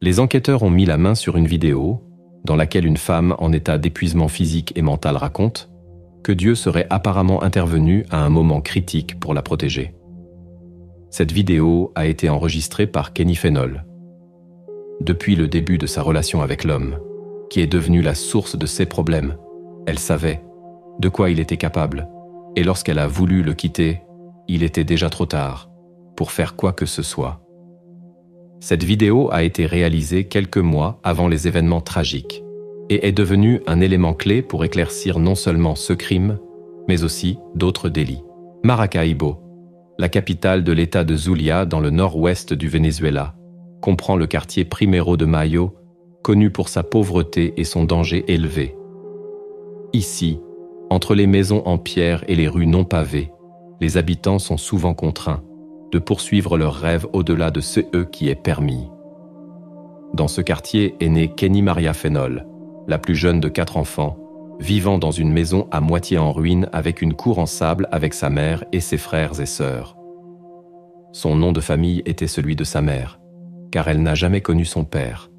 les enquêteurs ont mis la main sur une vidéo dans laquelle une femme en état d'épuisement physique et mental raconte que Dieu serait apparemment intervenu à un moment critique pour la protéger. Cette vidéo a été enregistrée par Kenny Fenol. Depuis le début de sa relation avec l'homme, qui est devenu la source de ses problèmes, elle savait de quoi il était capable, et lorsqu'elle a voulu le quitter, il était déjà trop tard pour faire quoi que ce soit. Cette vidéo a été réalisée quelques mois avant les événements tragiques et est devenue un élément clé pour éclaircir non seulement ce crime, mais aussi d'autres délits. Maracaibo, la capitale de l'État de Zulia dans le nord-ouest du Venezuela, comprend le quartier Primero de Mayo, connu pour sa pauvreté et son danger élevé. Ici, entre les maisons en pierre et les rues non pavées, les habitants sont souvent contraints de poursuivre leurs rêves au-delà de ce e qui est permis. Dans ce quartier est née Kenny Maria Fénol, la plus jeune de quatre enfants, vivant dans une maison à moitié en ruine avec une cour en sable avec sa mère et ses frères et sœurs. Son nom de famille était celui de sa mère, car elle n'a jamais connu son père.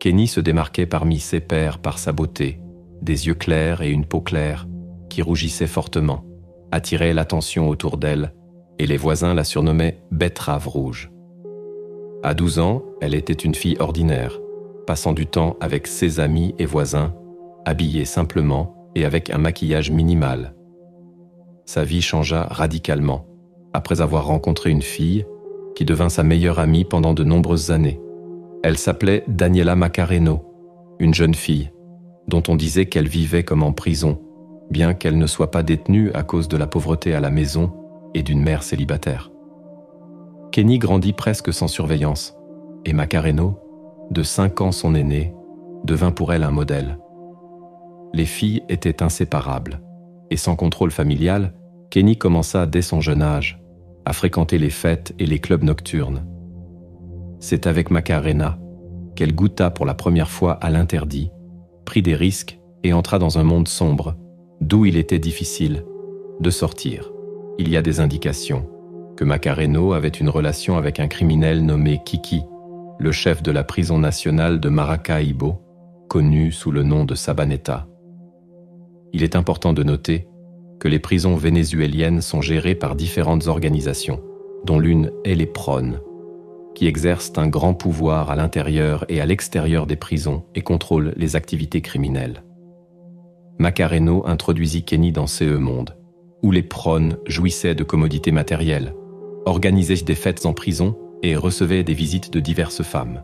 Kenny se démarquait parmi ses pères par sa beauté, des yeux clairs et une peau claire, qui rougissait fortement, attirait l'attention autour d'elle et les voisins la surnommaient Betterave Rouge. À 12 ans, elle était une fille ordinaire, passant du temps avec ses amis et voisins, habillée simplement et avec un maquillage minimal. Sa vie changea radicalement après avoir rencontré une fille qui devint sa meilleure amie pendant de nombreuses années. Elle s'appelait Daniela Macareno, une jeune fille dont on disait qu'elle vivait comme en prison, bien qu'elle ne soit pas détenue à cause de la pauvreté à la maison, et d'une mère célibataire. Kenny grandit presque sans surveillance, et Macareno, de 5 ans son aîné, devint pour elle un modèle. Les filles étaient inséparables, et sans contrôle familial, Kenny commença dès son jeune âge à fréquenter les fêtes et les clubs nocturnes. C'est avec Macarena qu'elle goûta pour la première fois à l'interdit, prit des risques et entra dans un monde sombre, d'où il était difficile de sortir il y a des indications que Macareno avait une relation avec un criminel nommé Kiki, le chef de la prison nationale de Maracaibo, connu sous le nom de Sabaneta. Il est important de noter que les prisons vénézuéliennes sont gérées par différentes organisations, dont l'une est les PRON, qui exercent un grand pouvoir à l'intérieur et à l'extérieur des prisons et contrôlent les activités criminelles. Macareno introduisit Kenny dans CE Monde, où les prônes jouissaient de commodités matérielles, organisaient des fêtes en prison et recevaient des visites de diverses femmes.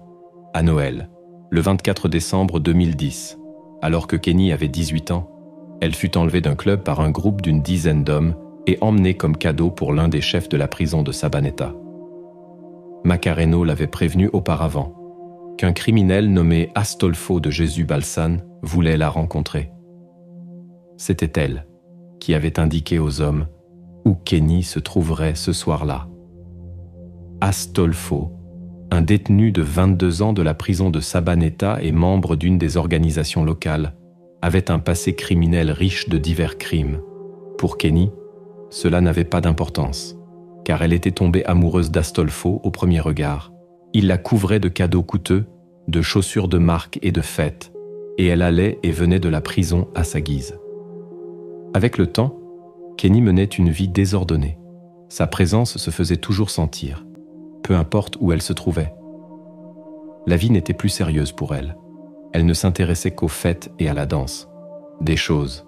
À Noël, le 24 décembre 2010, alors que Kenny avait 18 ans, elle fut enlevée d'un club par un groupe d'une dizaine d'hommes et emmenée comme cadeau pour l'un des chefs de la prison de Sabaneta. Macareno l'avait prévenue auparavant qu'un criminel nommé Astolfo de Jésus Balsan voulait la rencontrer. C'était elle qui avait indiqué aux hommes où Kenny se trouverait ce soir-là. Astolfo, un détenu de 22 ans de la prison de Sabaneta et membre d'une des organisations locales, avait un passé criminel riche de divers crimes. Pour Kenny, cela n'avait pas d'importance, car elle était tombée amoureuse d'Astolfo au premier regard. Il la couvrait de cadeaux coûteux, de chaussures de marque et de fêtes, et elle allait et venait de la prison à sa guise. Avec le temps, Kenny menait une vie désordonnée. Sa présence se faisait toujours sentir, peu importe où elle se trouvait. La vie n'était plus sérieuse pour elle. Elle ne s'intéressait qu'aux fêtes et à la danse, des choses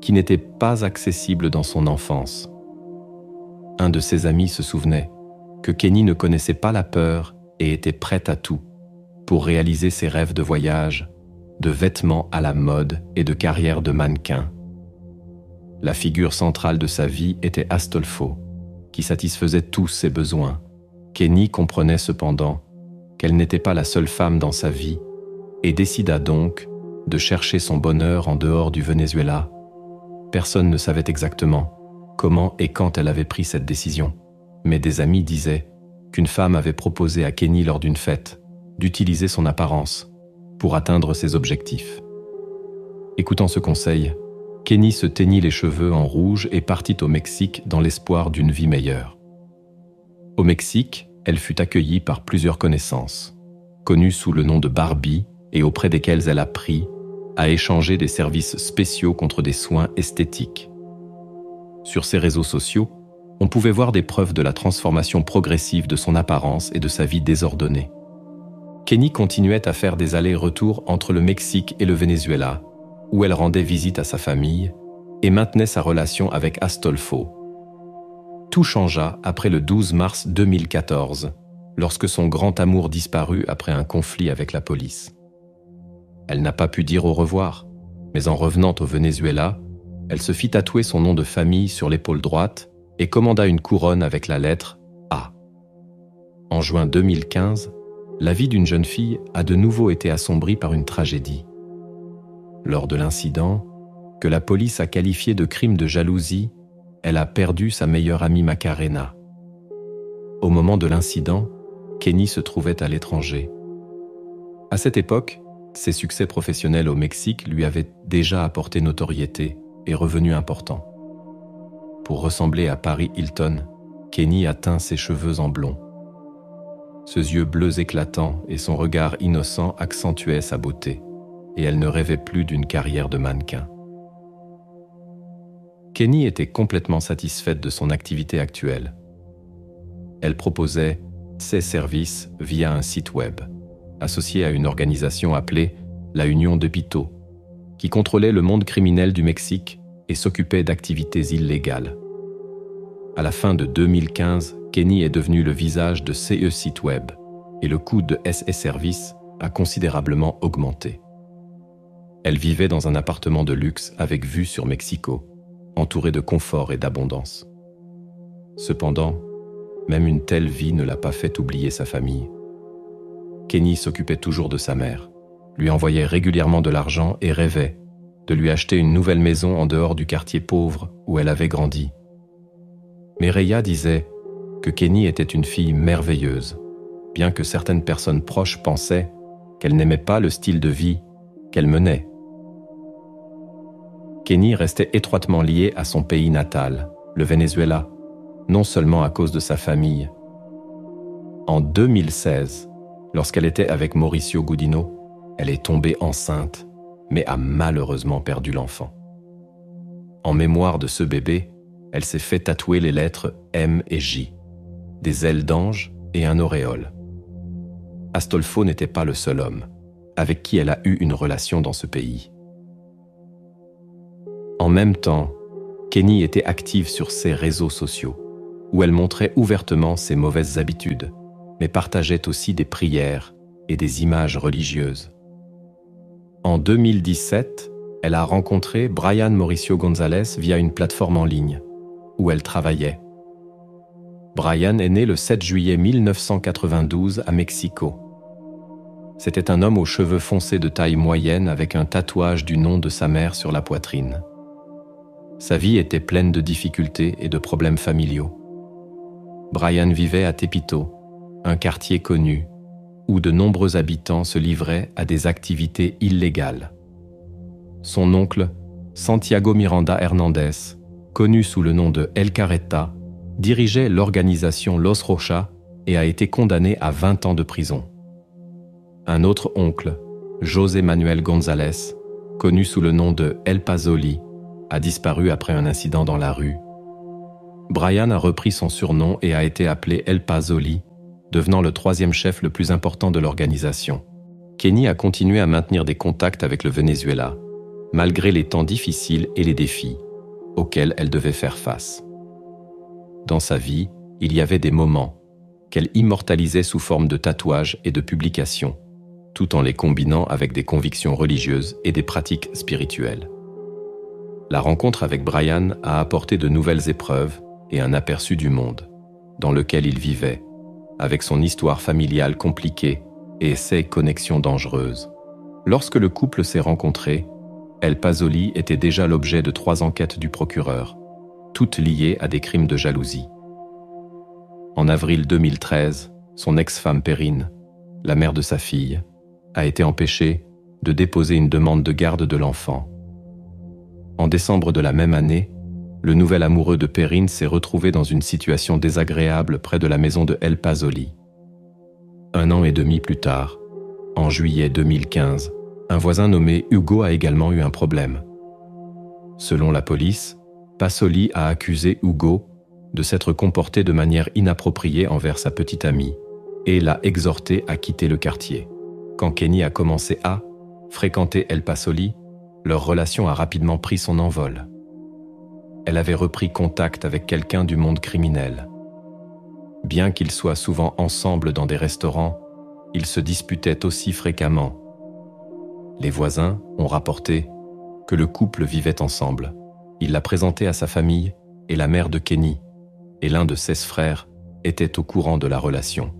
qui n'étaient pas accessibles dans son enfance. Un de ses amis se souvenait que Kenny ne connaissait pas la peur et était prête à tout pour réaliser ses rêves de voyage, de vêtements à la mode et de carrière de mannequin. La figure centrale de sa vie était Astolfo, qui satisfaisait tous ses besoins. Kenny comprenait cependant qu'elle n'était pas la seule femme dans sa vie et décida donc de chercher son bonheur en dehors du Venezuela. Personne ne savait exactement comment et quand elle avait pris cette décision, mais des amis disaient qu'une femme avait proposé à Kenny lors d'une fête d'utiliser son apparence pour atteindre ses objectifs. Écoutant ce conseil, Kenny se teignit les cheveux en rouge et partit au Mexique dans l'espoir d'une vie meilleure. Au Mexique, elle fut accueillie par plusieurs connaissances, connues sous le nom de Barbie et auprès desquelles elle apprit à échanger des services spéciaux contre des soins esthétiques. Sur ses réseaux sociaux, on pouvait voir des preuves de la transformation progressive de son apparence et de sa vie désordonnée. Kenny continuait à faire des allers-retours entre le Mexique et le Venezuela, où elle rendait visite à sa famille et maintenait sa relation avec Astolfo. Tout changea après le 12 mars 2014, lorsque son grand amour disparut après un conflit avec la police. Elle n'a pas pu dire au revoir, mais en revenant au Venezuela, elle se fit tatouer son nom de famille sur l'épaule droite et commanda une couronne avec la lettre A. En juin 2015, la vie d'une jeune fille a de nouveau été assombrie par une tragédie lors de l'incident, que la police a qualifié de crime de jalousie, elle a perdu sa meilleure amie Macarena. Au moment de l'incident, Kenny se trouvait à l'étranger. À cette époque, ses succès professionnels au Mexique lui avaient déjà apporté notoriété et revenus importants. Pour ressembler à Paris Hilton, Kenny a teint ses cheveux en blond. Ses yeux bleus éclatants et son regard innocent accentuaient sa beauté et elle ne rêvait plus d'une carrière de mannequin. Kenny était complètement satisfaite de son activité actuelle. Elle proposait ses services via un site web, associé à une organisation appelée la Union de qui contrôlait le monde criminel du Mexique et s'occupait d'activités illégales. À la fin de 2015, Kenny est devenu le visage de CE Site Web et le coût de SS e Service a considérablement augmenté. Elle vivait dans un appartement de luxe avec vue sur Mexico, entourée de confort et d'abondance. Cependant, même une telle vie ne l'a pas fait oublier sa famille. Kenny s'occupait toujours de sa mère, lui envoyait régulièrement de l'argent et rêvait de lui acheter une nouvelle maison en dehors du quartier pauvre où elle avait grandi. Mais disait que Kenny était une fille merveilleuse, bien que certaines personnes proches pensaient qu'elle n'aimait pas le style de vie qu'elle menait. Kenny restait étroitement lié à son pays natal, le Venezuela, non seulement à cause de sa famille. En 2016, lorsqu'elle était avec Mauricio Goudino, elle est tombée enceinte, mais a malheureusement perdu l'enfant. En mémoire de ce bébé, elle s'est fait tatouer les lettres M et J, des ailes d'ange et un auréole. Astolfo n'était pas le seul homme avec qui elle a eu une relation dans ce pays. En même temps, Kenny était active sur ses réseaux sociaux, où elle montrait ouvertement ses mauvaises habitudes, mais partageait aussi des prières et des images religieuses. En 2017, elle a rencontré Brian Mauricio Gonzalez via une plateforme en ligne, où elle travaillait. Brian est né le 7 juillet 1992 à Mexico. C'était un homme aux cheveux foncés de taille moyenne avec un tatouage du nom de sa mère sur la poitrine. Sa vie était pleine de difficultés et de problèmes familiaux. Brian vivait à Tepito, un quartier connu, où de nombreux habitants se livraient à des activités illégales. Son oncle, Santiago Miranda Hernandez, connu sous le nom de El Carreta, dirigeait l'organisation Los Rocha et a été condamné à 20 ans de prison. Un autre oncle, José Manuel González, connu sous le nom de El Pazoli, a disparu après un incident dans la rue. Brian a repris son surnom et a été appelé El Pazoli, devenant le troisième chef le plus important de l'organisation. Kenny a continué à maintenir des contacts avec le Venezuela, malgré les temps difficiles et les défis auxquels elle devait faire face. Dans sa vie, il y avait des moments qu'elle immortalisait sous forme de tatouages et de publications, tout en les combinant avec des convictions religieuses et des pratiques spirituelles. La rencontre avec Brian a apporté de nouvelles épreuves et un aperçu du monde dans lequel il vivait, avec son histoire familiale compliquée et ses connexions dangereuses. Lorsque le couple s'est rencontré, El Pasoli était déjà l'objet de trois enquêtes du procureur, toutes liées à des crimes de jalousie. En avril 2013, son ex-femme Perrine, la mère de sa fille, a été empêchée de déposer une demande de garde de l'enfant en décembre de la même année, le nouvel amoureux de Perrine s'est retrouvé dans une situation désagréable près de la maison de El Pasoli. Un an et demi plus tard, en juillet 2015, un voisin nommé Hugo a également eu un problème. Selon la police, Pasoli a accusé Hugo de s'être comporté de manière inappropriée envers sa petite amie et l'a exhorté à quitter le quartier. Quand Kenny a commencé à fréquenter El Pasoli, leur relation a rapidement pris son envol. Elle avait repris contact avec quelqu'un du monde criminel. Bien qu'ils soient souvent ensemble dans des restaurants, ils se disputaient aussi fréquemment. Les voisins ont rapporté que le couple vivait ensemble. Il l'a présenté à sa famille et la mère de Kenny et l'un de ses frères était au courant de la relation.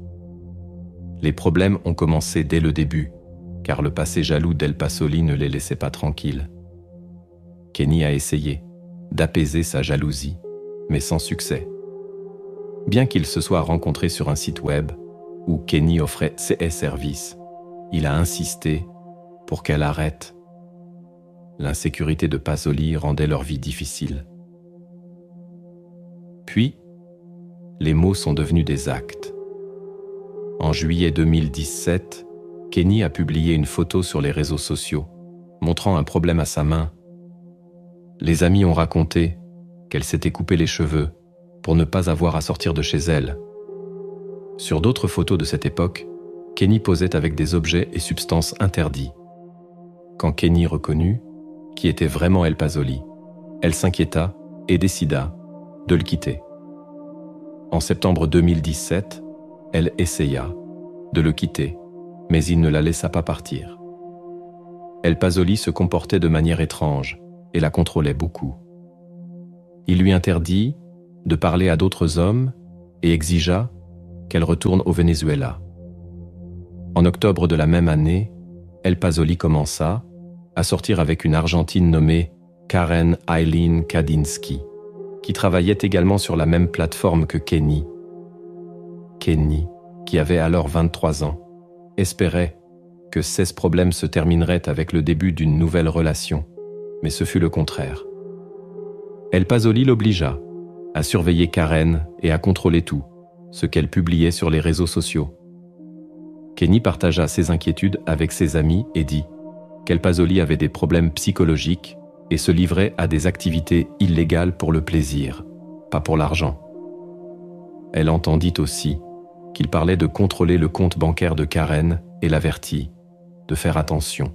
Les problèmes ont commencé dès le début car le passé jaloux d'El Pasoli ne les laissait pas tranquilles. Kenny a essayé d'apaiser sa jalousie, mais sans succès. Bien qu'ils se soient rencontrés sur un site web où Kenny offrait ses services, il a insisté pour qu'elle arrête. L'insécurité de Pasoli rendait leur vie difficile. Puis, les mots sont devenus des actes. En juillet 2017, Kenny a publié une photo sur les réseaux sociaux, montrant un problème à sa main. Les amis ont raconté qu'elle s'était coupé les cheveux pour ne pas avoir à sortir de chez elle. Sur d'autres photos de cette époque, Kenny posait avec des objets et substances interdits. Quand Kenny reconnut qui était vraiment El Pasoli, elle s'inquiéta et décida de le quitter. En septembre 2017, elle essaya de le quitter mais il ne la laissa pas partir. El Pasoli se comportait de manière étrange et la contrôlait beaucoup. Il lui interdit de parler à d'autres hommes et exigea qu'elle retourne au Venezuela. En octobre de la même année, El Pasoli commença à sortir avec une Argentine nommée Karen Eileen Kadinsky, qui travaillait également sur la même plateforme que Kenny. Kenny, qui avait alors 23 ans espérait que ces problèmes se termineraient avec le début d'une nouvelle relation, mais ce fut le contraire. El Pasoli l'obligea à surveiller Karen et à contrôler tout, ce qu'elle publiait sur les réseaux sociaux. Kenny partagea ses inquiétudes avec ses amis et dit qu'El Pasoli avait des problèmes psychologiques et se livrait à des activités illégales pour le plaisir, pas pour l'argent. Elle entendit aussi qu'il parlait de contrôler le compte bancaire de Karen et l'avertit de faire attention.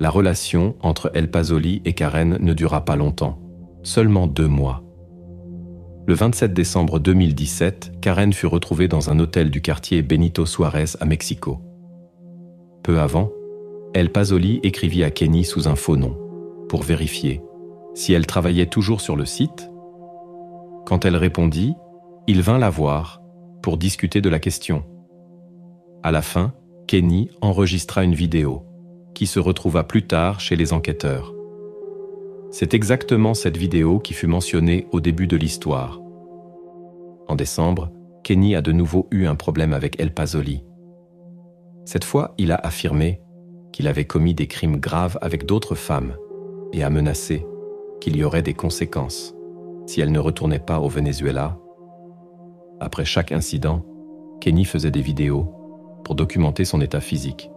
La relation entre El Pasoli et Karen ne dura pas longtemps, seulement deux mois. Le 27 décembre 2017, Karen fut retrouvée dans un hôtel du quartier Benito Suarez à Mexico. Peu avant, El Pasoli écrivit à Kenny sous un faux nom, pour vérifier si elle travaillait toujours sur le site. Quand elle répondit, il vint la voir pour discuter de la question. À la fin, Kenny enregistra une vidéo, qui se retrouva plus tard chez les enquêteurs. C'est exactement cette vidéo qui fut mentionnée au début de l'histoire. En décembre, Kenny a de nouveau eu un problème avec El Pasoli. Cette fois, il a affirmé qu'il avait commis des crimes graves avec d'autres femmes et a menacé qu'il y aurait des conséquences si elle ne retournait pas au Venezuela après chaque incident, Kenny faisait des vidéos pour documenter son état physique.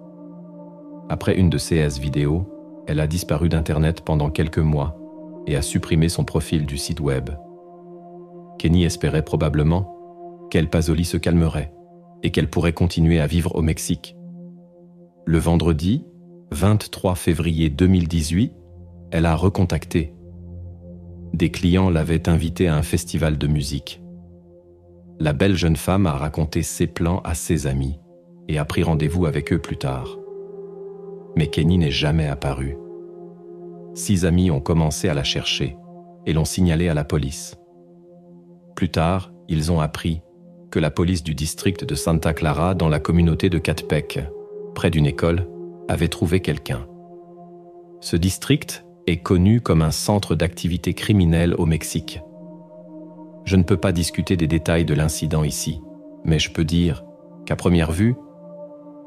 Après une de ces vidéos, elle a disparu d'Internet pendant quelques mois et a supprimé son profil du site web. Kenny espérait probablement qu'elle Pasoli se calmerait et qu'elle pourrait continuer à vivre au Mexique. Le vendredi, 23 février 2018, elle a recontacté. Des clients l'avaient invitée à un festival de musique la belle jeune femme a raconté ses plans à ses amis et a pris rendez-vous avec eux plus tard. Mais Kenny n'est jamais apparu. Six amis ont commencé à la chercher et l'ont signalée à la police. Plus tard, ils ont appris que la police du district de Santa Clara dans la communauté de Catpec, près d'une école, avait trouvé quelqu'un. Ce district est connu comme un centre d'activité criminelle au Mexique je ne peux pas discuter des détails de l'incident ici, mais je peux dire qu'à première vue,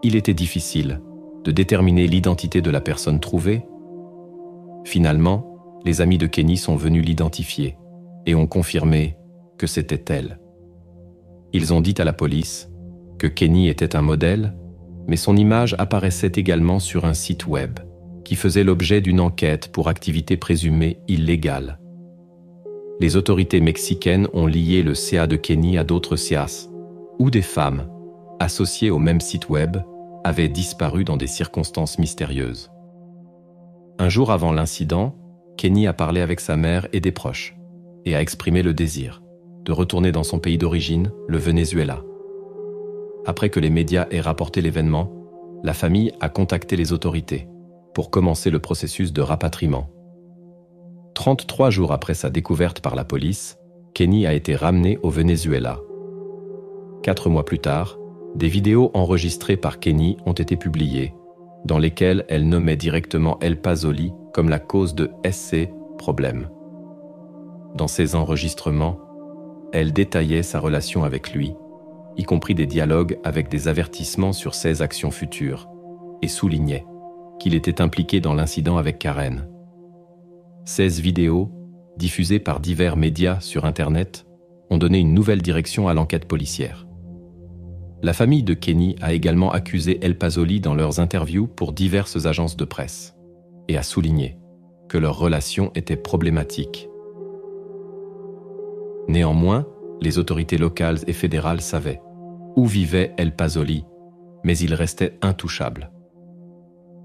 il était difficile de déterminer l'identité de la personne trouvée. Finalement, les amis de Kenny sont venus l'identifier et ont confirmé que c'était elle. Ils ont dit à la police que Kenny était un modèle, mais son image apparaissait également sur un site web qui faisait l'objet d'une enquête pour activité présumée illégale les autorités mexicaines ont lié le CA de Kenny à d'autres CAs, où des femmes, associées au même site web, avaient disparu dans des circonstances mystérieuses. Un jour avant l'incident, Kenny a parlé avec sa mère et des proches, et a exprimé le désir de retourner dans son pays d'origine, le Venezuela. Après que les médias aient rapporté l'événement, la famille a contacté les autorités pour commencer le processus de rapatriement. 33 jours après sa découverte par la police, Kenny a été ramené au Venezuela. Quatre mois plus tard, des vidéos enregistrées par Kenny ont été publiées, dans lesquelles elle nommait directement El Pasoli comme la cause de ses problème. Dans ses enregistrements, elle détaillait sa relation avec lui, y compris des dialogues avec des avertissements sur ses actions futures, et soulignait qu'il était impliqué dans l'incident avec Karen. 16 vidéos, diffusées par divers médias sur Internet, ont donné une nouvelle direction à l'enquête policière. La famille de Kenny a également accusé El Pasoli dans leurs interviews pour diverses agences de presse et a souligné que leur relation était problématique. Néanmoins, les autorités locales et fédérales savaient où vivait El Pasoli, mais il restait intouchable.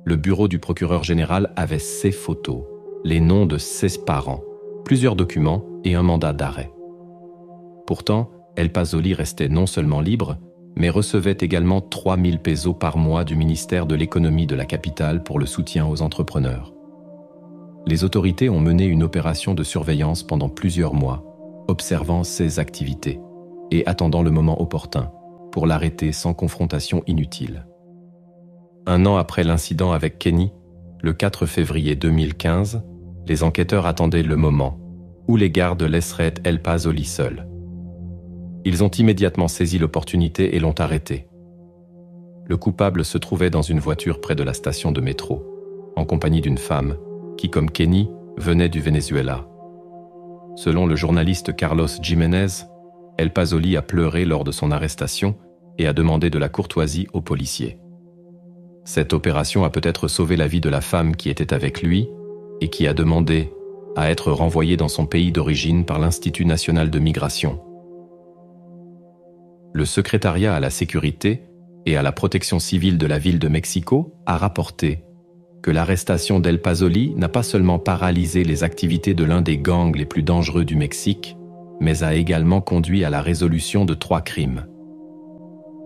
Le bureau du procureur général avait ses photos les noms de 16 parents, plusieurs documents et un mandat d'arrêt. Pourtant, El Pasoli restait non seulement libre, mais recevait également 3000 pesos par mois du ministère de l'économie de la capitale pour le soutien aux entrepreneurs. Les autorités ont mené une opération de surveillance pendant plusieurs mois, observant ses activités et attendant le moment opportun pour l'arrêter sans confrontation inutile. Un an après l'incident avec Kenny, le 4 février 2015, les enquêteurs attendaient le moment où les gardes laisseraient El Pasoli seul. Ils ont immédiatement saisi l'opportunité et l'ont arrêté. Le coupable se trouvait dans une voiture près de la station de métro, en compagnie d'une femme, qui, comme Kenny, venait du Venezuela. Selon le journaliste Carlos Jiménez, El Pasoli a pleuré lors de son arrestation et a demandé de la courtoisie aux policiers. Cette opération a peut-être sauvé la vie de la femme qui était avec lui et qui a demandé à être renvoyé dans son pays d'origine par l'Institut national de migration. Le secrétariat à la sécurité et à la protection civile de la ville de Mexico a rapporté que l'arrestation d'El Pazoli n'a pas seulement paralysé les activités de l'un des gangs les plus dangereux du Mexique, mais a également conduit à la résolution de trois crimes.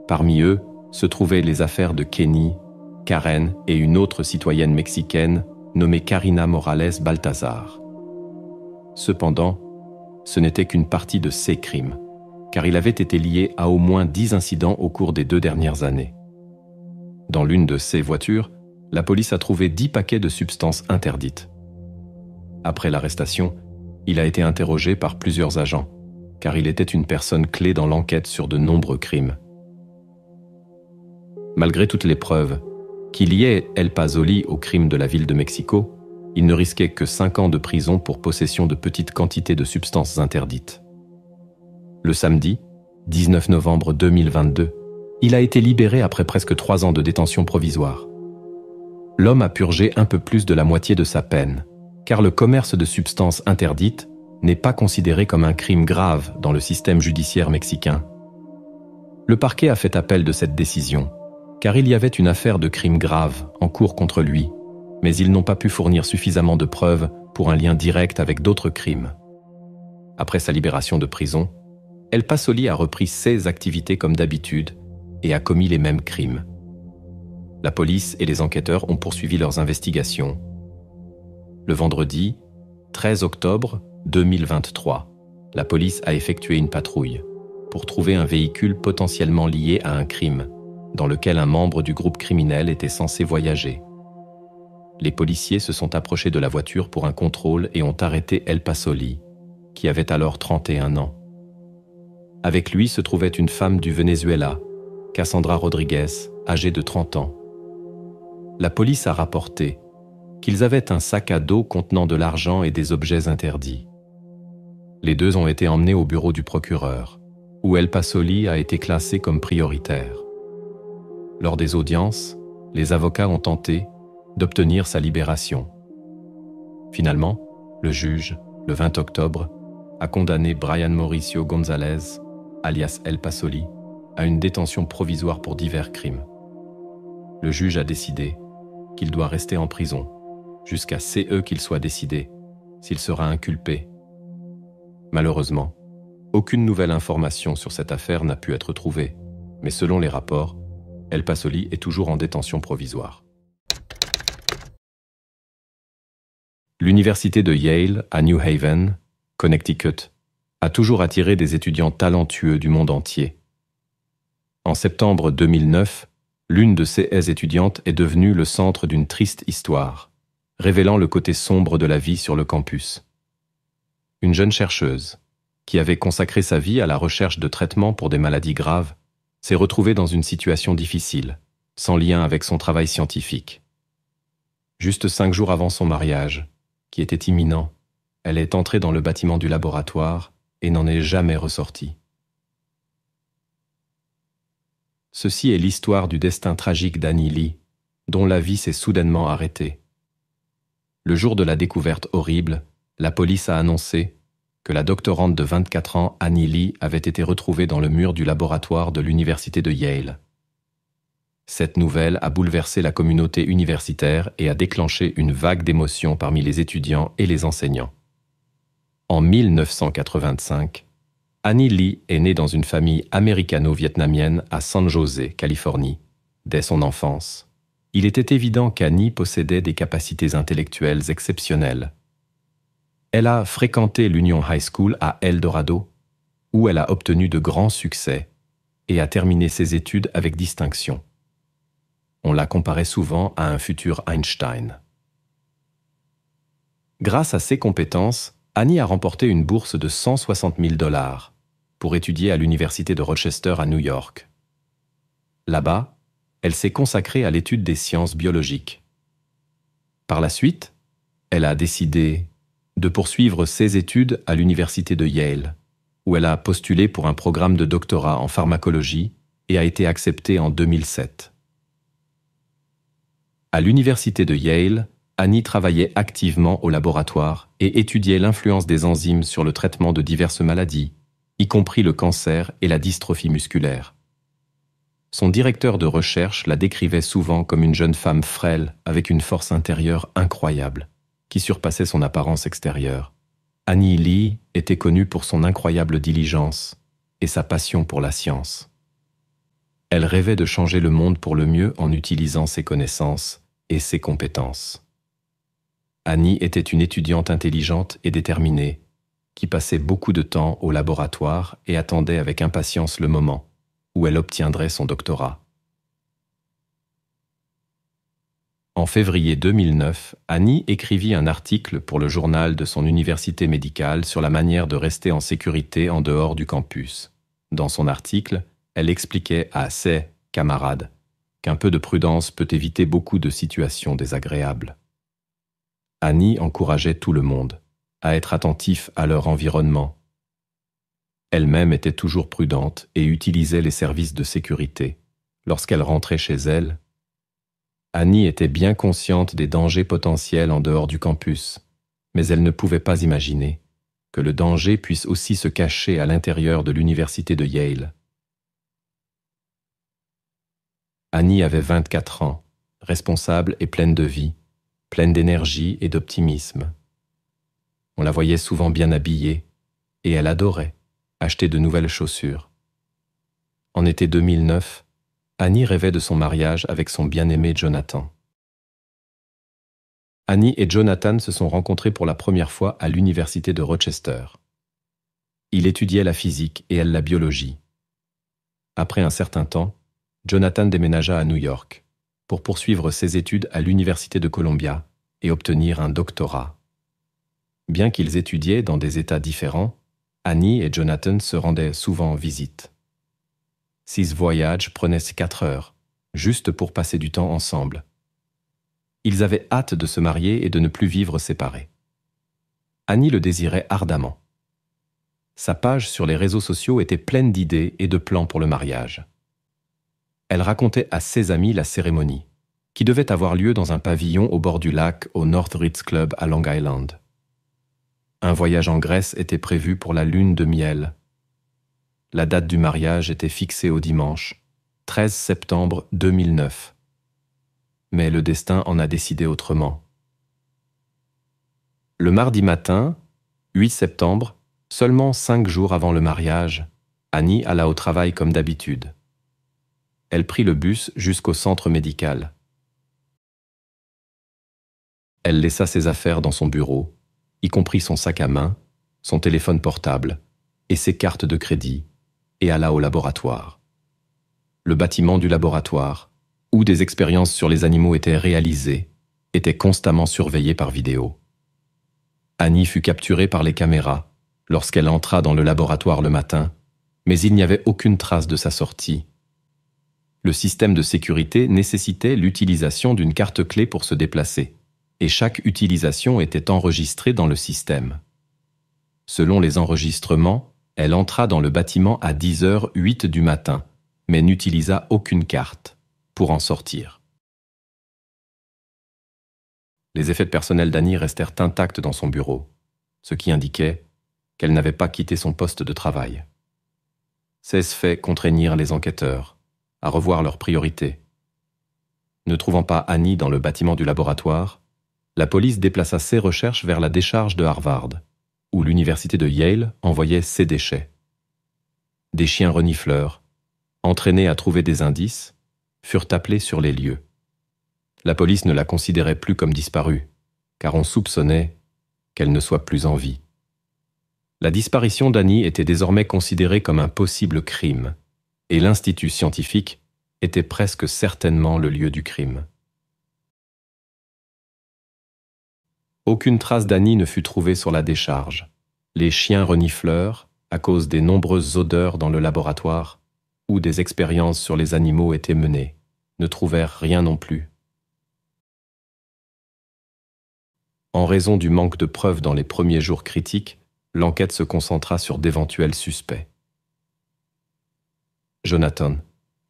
Parmi eux se trouvaient les affaires de Kenny, Karen et une autre citoyenne mexicaine nommé Karina Morales Baltazar. Cependant, ce n'était qu'une partie de ses crimes, car il avait été lié à au moins dix incidents au cours des deux dernières années. Dans l'une de ses voitures, la police a trouvé dix paquets de substances interdites. Après l'arrestation, il a été interrogé par plusieurs agents, car il était une personne clé dans l'enquête sur de nombreux crimes. Malgré toutes les preuves, qu'il ait El Pazoli au crime de la ville de Mexico, il ne risquait que 5 ans de prison pour possession de petites quantités de substances interdites. Le samedi, 19 novembre 2022, il a été libéré après presque 3 ans de détention provisoire. L'homme a purgé un peu plus de la moitié de sa peine, car le commerce de substances interdites n'est pas considéré comme un crime grave dans le système judiciaire mexicain. Le parquet a fait appel de cette décision car il y avait une affaire de crime grave en cours contre lui, mais ils n'ont pas pu fournir suffisamment de preuves pour un lien direct avec d'autres crimes. Après sa libération de prison, El Pasoli a repris ses activités comme d'habitude et a commis les mêmes crimes. La police et les enquêteurs ont poursuivi leurs investigations. Le vendredi 13 octobre 2023, la police a effectué une patrouille pour trouver un véhicule potentiellement lié à un crime dans lequel un membre du groupe criminel était censé voyager. Les policiers se sont approchés de la voiture pour un contrôle et ont arrêté El Pasoli, qui avait alors 31 ans. Avec lui se trouvait une femme du Venezuela, Cassandra Rodriguez, âgée de 30 ans. La police a rapporté qu'ils avaient un sac à dos contenant de l'argent et des objets interdits. Les deux ont été emmenés au bureau du procureur, où El Pasoli a été classé comme prioritaire. Lors des audiences, les avocats ont tenté d'obtenir sa libération. Finalement, le juge, le 20 octobre, a condamné Brian Mauricio Gonzalez, alias El Pasoli, à une détention provisoire pour divers crimes. Le juge a décidé qu'il doit rester en prison jusqu'à CE qu'il soit décidé s'il sera inculpé. Malheureusement, aucune nouvelle information sur cette affaire n'a pu être trouvée, mais selon les rapports, El Pasoli est toujours en détention provisoire. L'université de Yale, à New Haven, Connecticut, a toujours attiré des étudiants talentueux du monde entier. En septembre 2009, l'une de ces étudiantes est devenue le centre d'une triste histoire, révélant le côté sombre de la vie sur le campus. Une jeune chercheuse, qui avait consacré sa vie à la recherche de traitements pour des maladies graves, s'est retrouvée dans une situation difficile, sans lien avec son travail scientifique. Juste cinq jours avant son mariage, qui était imminent, elle est entrée dans le bâtiment du laboratoire et n'en est jamais ressortie. Ceci est l'histoire du destin tragique d'Annie Lee, dont la vie s'est soudainement arrêtée. Le jour de la découverte horrible, la police a annoncé, que la doctorante de 24 ans, Annie Lee, avait été retrouvée dans le mur du laboratoire de l'université de Yale. Cette nouvelle a bouleversé la communauté universitaire et a déclenché une vague d'émotions parmi les étudiants et les enseignants. En 1985, Annie Lee est née dans une famille américano-vietnamienne à San José, Californie. Dès son enfance, il était évident qu'Annie possédait des capacités intellectuelles exceptionnelles. Elle a fréquenté l'Union High School à Eldorado, où elle a obtenu de grands succès et a terminé ses études avec distinction. On la comparait souvent à un futur Einstein. Grâce à ses compétences, Annie a remporté une bourse de 160 000 dollars pour étudier à l'Université de Rochester à New York. Là-bas, elle s'est consacrée à l'étude des sciences biologiques. Par la suite, elle a décidé de poursuivre ses études à l'université de Yale, où elle a postulé pour un programme de doctorat en pharmacologie et a été acceptée en 2007. À l'université de Yale, Annie travaillait activement au laboratoire et étudiait l'influence des enzymes sur le traitement de diverses maladies, y compris le cancer et la dystrophie musculaire. Son directeur de recherche la décrivait souvent comme une jeune femme frêle avec une force intérieure incroyable qui surpassait son apparence extérieure. Annie Lee était connue pour son incroyable diligence et sa passion pour la science. Elle rêvait de changer le monde pour le mieux en utilisant ses connaissances et ses compétences. Annie était une étudiante intelligente et déterminée, qui passait beaucoup de temps au laboratoire et attendait avec impatience le moment où elle obtiendrait son doctorat. En février 2009, Annie écrivit un article pour le journal de son université médicale sur la manière de rester en sécurité en dehors du campus. Dans son article, elle expliquait à ses camarades qu'un peu de prudence peut éviter beaucoup de situations désagréables. Annie encourageait tout le monde à être attentif à leur environnement. Elle-même était toujours prudente et utilisait les services de sécurité. Lorsqu'elle rentrait chez elle, Annie était bien consciente des dangers potentiels en dehors du campus, mais elle ne pouvait pas imaginer que le danger puisse aussi se cacher à l'intérieur de l'université de Yale. Annie avait 24 ans, responsable et pleine de vie, pleine d'énergie et d'optimisme. On la voyait souvent bien habillée, et elle adorait acheter de nouvelles chaussures. En été 2009, Annie rêvait de son mariage avec son bien-aimé Jonathan. Annie et Jonathan se sont rencontrés pour la première fois à l'université de Rochester. Il étudiait la physique et elle la biologie. Après un certain temps, Jonathan déménagea à New York pour poursuivre ses études à l'université de Columbia et obtenir un doctorat. Bien qu'ils étudiaient dans des états différents, Annie et Jonathan se rendaient souvent en visite. Six voyages prenaient quatre heures, juste pour passer du temps ensemble. Ils avaient hâte de se marier et de ne plus vivre séparés. Annie le désirait ardemment. Sa page sur les réseaux sociaux était pleine d'idées et de plans pour le mariage. Elle racontait à ses amis la cérémonie, qui devait avoir lieu dans un pavillon au bord du lac au North Ritz Club à Long Island. Un voyage en Grèce était prévu pour la lune de miel, la date du mariage était fixée au dimanche, 13 septembre 2009. Mais le destin en a décidé autrement. Le mardi matin, 8 septembre, seulement cinq jours avant le mariage, Annie alla au travail comme d'habitude. Elle prit le bus jusqu'au centre médical. Elle laissa ses affaires dans son bureau, y compris son sac à main, son téléphone portable et ses cartes de crédit, et alla au laboratoire. Le bâtiment du laboratoire, où des expériences sur les animaux étaient réalisées, était constamment surveillé par vidéo. Annie fut capturée par les caméras lorsqu'elle entra dans le laboratoire le matin, mais il n'y avait aucune trace de sa sortie. Le système de sécurité nécessitait l'utilisation d'une carte clé pour se déplacer, et chaque utilisation était enregistrée dans le système. Selon les enregistrements, elle entra dans le bâtiment à 10 h 08 du matin, mais n'utilisa aucune carte pour en sortir. Les effets personnels d'Annie restèrent intacts dans son bureau, ce qui indiquait qu'elle n'avait pas quitté son poste de travail. Ces faits contraignirent les enquêteurs à revoir leurs priorités. Ne trouvant pas Annie dans le bâtiment du laboratoire, la police déplaça ses recherches vers la décharge de Harvard, où l'université de Yale envoyait ses déchets. Des chiens renifleurs, entraînés à trouver des indices, furent appelés sur les lieux. La police ne la considérait plus comme disparue, car on soupçonnait qu'elle ne soit plus en vie. La disparition d'Annie était désormais considérée comme un possible crime, et l'Institut scientifique était presque certainement le lieu du crime. Aucune trace d'Annie ne fut trouvée sur la décharge. Les chiens renifleurs, à cause des nombreuses odeurs dans le laboratoire, où des expériences sur les animaux étaient menées, ne trouvèrent rien non plus. En raison du manque de preuves dans les premiers jours critiques, l'enquête se concentra sur d'éventuels suspects. Jonathan,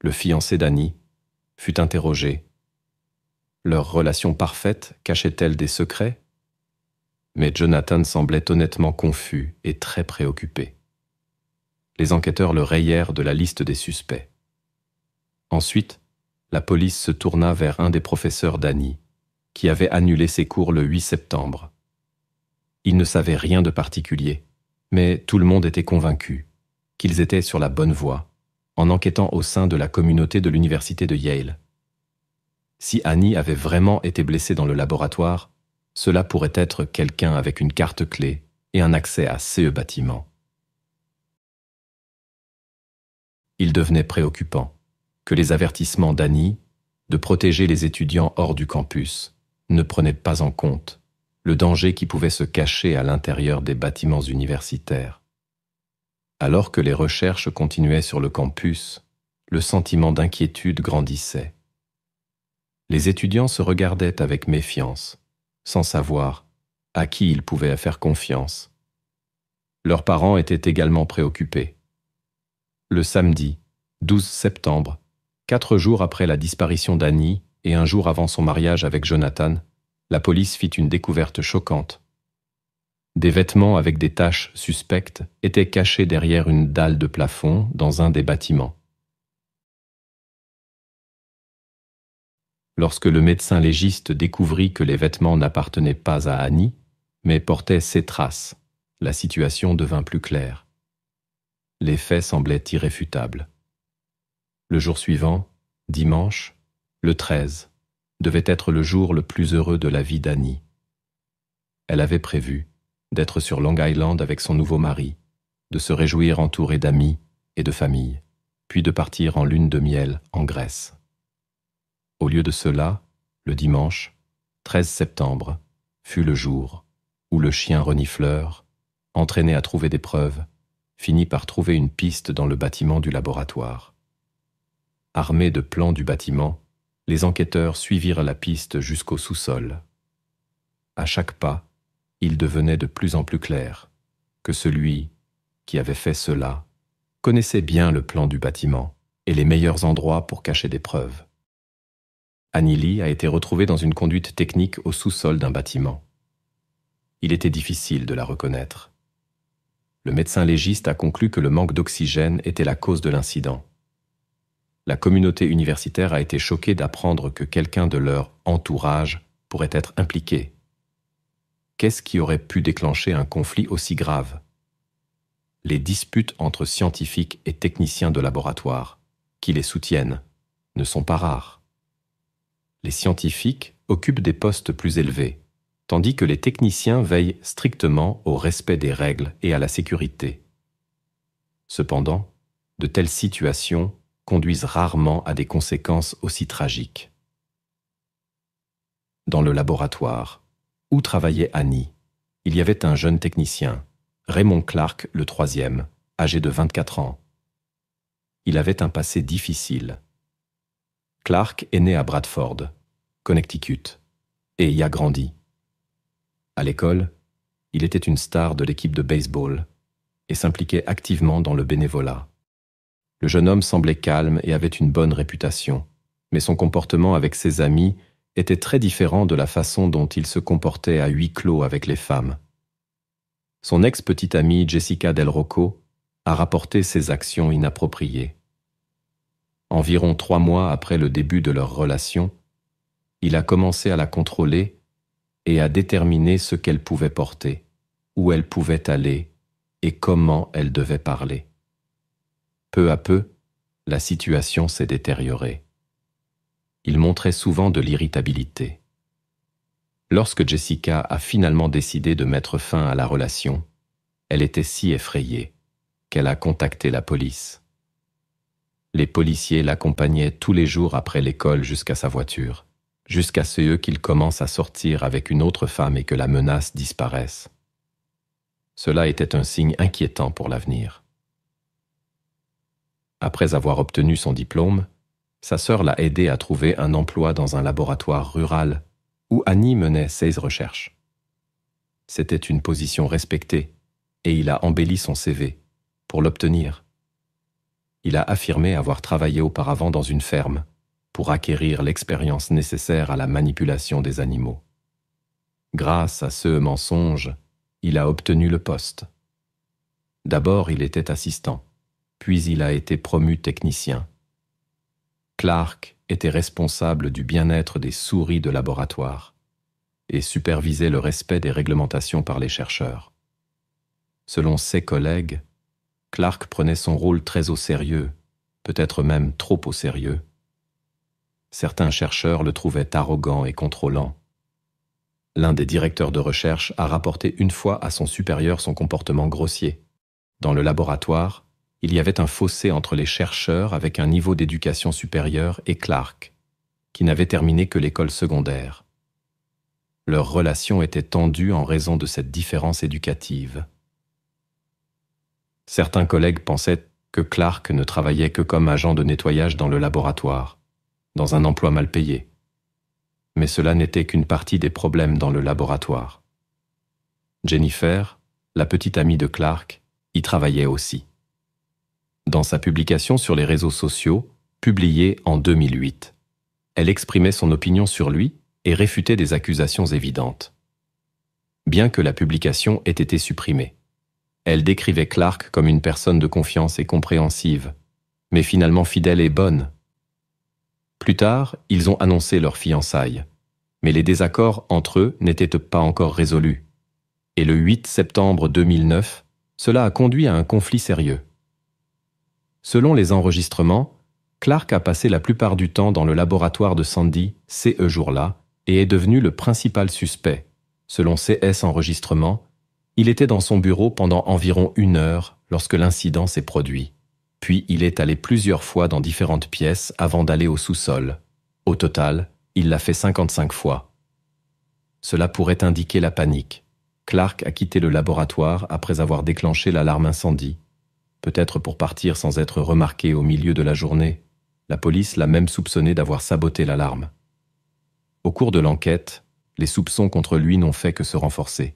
le fiancé d'Annie, fut interrogé. Leur relation parfaite cachait-elle des secrets mais Jonathan semblait honnêtement confus et très préoccupé. Les enquêteurs le rayèrent de la liste des suspects. Ensuite, la police se tourna vers un des professeurs d'Annie, qui avait annulé ses cours le 8 septembre. Il ne savait rien de particulier, mais tout le monde était convaincu qu'ils étaient sur la bonne voie, en enquêtant au sein de la communauté de l'université de Yale. Si Annie avait vraiment été blessée dans le laboratoire, cela pourrait être quelqu'un avec une carte clé et un accès à CE bâtiments. Il devenait préoccupant que les avertissements d'Annie de protéger les étudiants hors du campus ne prenaient pas en compte le danger qui pouvait se cacher à l'intérieur des bâtiments universitaires. Alors que les recherches continuaient sur le campus, le sentiment d'inquiétude grandissait. Les étudiants se regardaient avec méfiance, sans savoir à qui ils pouvaient faire confiance. Leurs parents étaient également préoccupés. Le samedi, 12 septembre, quatre jours après la disparition d'Annie et un jour avant son mariage avec Jonathan, la police fit une découverte choquante. Des vêtements avec des taches suspectes étaient cachés derrière une dalle de plafond dans un des bâtiments. Lorsque le médecin légiste découvrit que les vêtements n'appartenaient pas à Annie, mais portaient ses traces, la situation devint plus claire. Les faits semblaient irréfutables. Le jour suivant, dimanche, le 13, devait être le jour le plus heureux de la vie d'Annie. Elle avait prévu d'être sur Long Island avec son nouveau mari, de se réjouir entourée d'amis et de famille, puis de partir en lune de miel en Grèce. Au lieu de cela, le dimanche, 13 septembre, fut le jour où le chien renifleur, entraîné à trouver des preuves, finit par trouver une piste dans le bâtiment du laboratoire. Armés de plans du bâtiment, les enquêteurs suivirent la piste jusqu'au sous-sol. À chaque pas, il devenait de plus en plus clair que celui qui avait fait cela connaissait bien le plan du bâtiment et les meilleurs endroits pour cacher des preuves. Anili a été retrouvée dans une conduite technique au sous-sol d'un bâtiment. Il était difficile de la reconnaître. Le médecin légiste a conclu que le manque d'oxygène était la cause de l'incident. La communauté universitaire a été choquée d'apprendre que quelqu'un de leur entourage pourrait être impliqué. Qu'est-ce qui aurait pu déclencher un conflit aussi grave Les disputes entre scientifiques et techniciens de laboratoire, qui les soutiennent, ne sont pas rares les scientifiques occupent des postes plus élevés, tandis que les techniciens veillent strictement au respect des règles et à la sécurité. Cependant, de telles situations conduisent rarement à des conséquences aussi tragiques. Dans le laboratoire, où travaillait Annie, il y avait un jeune technicien, Raymond Clark le troisième, âgé de 24 ans. Il avait un passé difficile Clark est né à Bradford, Connecticut, et y a grandi. À l'école, il était une star de l'équipe de baseball et s'impliquait activement dans le bénévolat. Le jeune homme semblait calme et avait une bonne réputation, mais son comportement avec ses amis était très différent de la façon dont il se comportait à huis clos avec les femmes. Son ex-petite amie Jessica Del Rocco a rapporté ses actions inappropriées. Environ trois mois après le début de leur relation, il a commencé à la contrôler et à déterminer ce qu'elle pouvait porter, où elle pouvait aller et comment elle devait parler. Peu à peu, la situation s'est détériorée. Il montrait souvent de l'irritabilité. Lorsque Jessica a finalement décidé de mettre fin à la relation, elle était si effrayée qu'elle a contacté la police. Les policiers l'accompagnaient tous les jours après l'école jusqu'à sa voiture, jusqu'à ce qu'il commence à sortir avec une autre femme et que la menace disparaisse. Cela était un signe inquiétant pour l'avenir. Après avoir obtenu son diplôme, sa sœur l'a aidé à trouver un emploi dans un laboratoire rural où Annie menait ses recherches. C'était une position respectée, et il a embelli son CV pour l'obtenir il a affirmé avoir travaillé auparavant dans une ferme pour acquérir l'expérience nécessaire à la manipulation des animaux. Grâce à ce mensonge, il a obtenu le poste. D'abord, il était assistant, puis il a été promu technicien. Clark était responsable du bien-être des souris de laboratoire et supervisait le respect des réglementations par les chercheurs. Selon ses collègues, Clark prenait son rôle très au sérieux, peut-être même trop au sérieux. Certains chercheurs le trouvaient arrogant et contrôlant. L'un des directeurs de recherche a rapporté une fois à son supérieur son comportement grossier. Dans le laboratoire, il y avait un fossé entre les chercheurs avec un niveau d'éducation supérieur et Clark, qui n'avait terminé que l'école secondaire. Leur relation était tendue en raison de cette différence éducative. Certains collègues pensaient que Clark ne travaillait que comme agent de nettoyage dans le laboratoire, dans un emploi mal payé. Mais cela n'était qu'une partie des problèmes dans le laboratoire. Jennifer, la petite amie de Clark, y travaillait aussi. Dans sa publication sur les réseaux sociaux, publiée en 2008, elle exprimait son opinion sur lui et réfutait des accusations évidentes, bien que la publication ait été supprimée. Elle décrivait Clark comme une personne de confiance et compréhensive, mais finalement fidèle et bonne. Plus tard, ils ont annoncé leur fiançailles, mais les désaccords entre eux n'étaient pas encore résolus. Et le 8 septembre 2009, cela a conduit à un conflit sérieux. Selon les enregistrements, Clark a passé la plupart du temps dans le laboratoire de Sandy ce jour-là et est devenu le principal suspect, selon CS Enregistrements, il était dans son bureau pendant environ une heure lorsque l'incident s'est produit. Puis il est allé plusieurs fois dans différentes pièces avant d'aller au sous-sol. Au total, il l'a fait 55 fois. Cela pourrait indiquer la panique. Clark a quitté le laboratoire après avoir déclenché l'alarme incendie, peut-être pour partir sans être remarqué au milieu de la journée. La police l'a même soupçonné d'avoir saboté l'alarme. Au cours de l'enquête, les soupçons contre lui n'ont fait que se renforcer.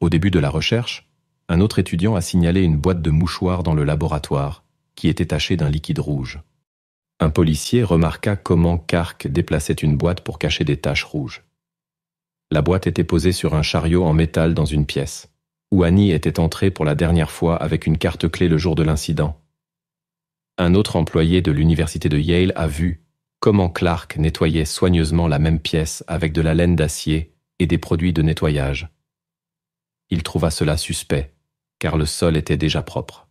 Au début de la recherche, un autre étudiant a signalé une boîte de mouchoirs dans le laboratoire, qui était tachée d'un liquide rouge. Un policier remarqua comment Clark déplaçait une boîte pour cacher des taches rouges. La boîte était posée sur un chariot en métal dans une pièce, où Annie était entrée pour la dernière fois avec une carte clé le jour de l'incident. Un autre employé de l'université de Yale a vu comment Clark nettoyait soigneusement la même pièce avec de la laine d'acier et des produits de nettoyage il trouva cela suspect, car le sol était déjà propre.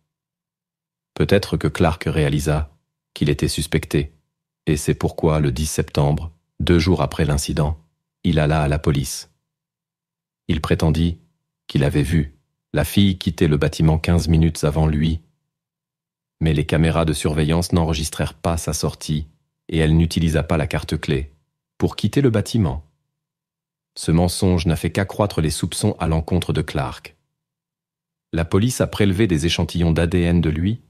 Peut-être que Clark réalisa qu'il était suspecté, et c'est pourquoi le 10 septembre, deux jours après l'incident, il alla à la police. Il prétendit qu'il avait vu la fille quitter le bâtiment 15 minutes avant lui, mais les caméras de surveillance n'enregistrèrent pas sa sortie et elle n'utilisa pas la carte clé pour quitter le bâtiment. Ce mensonge n'a fait qu'accroître les soupçons à l'encontre de Clark. La police a prélevé des échantillons d'ADN de lui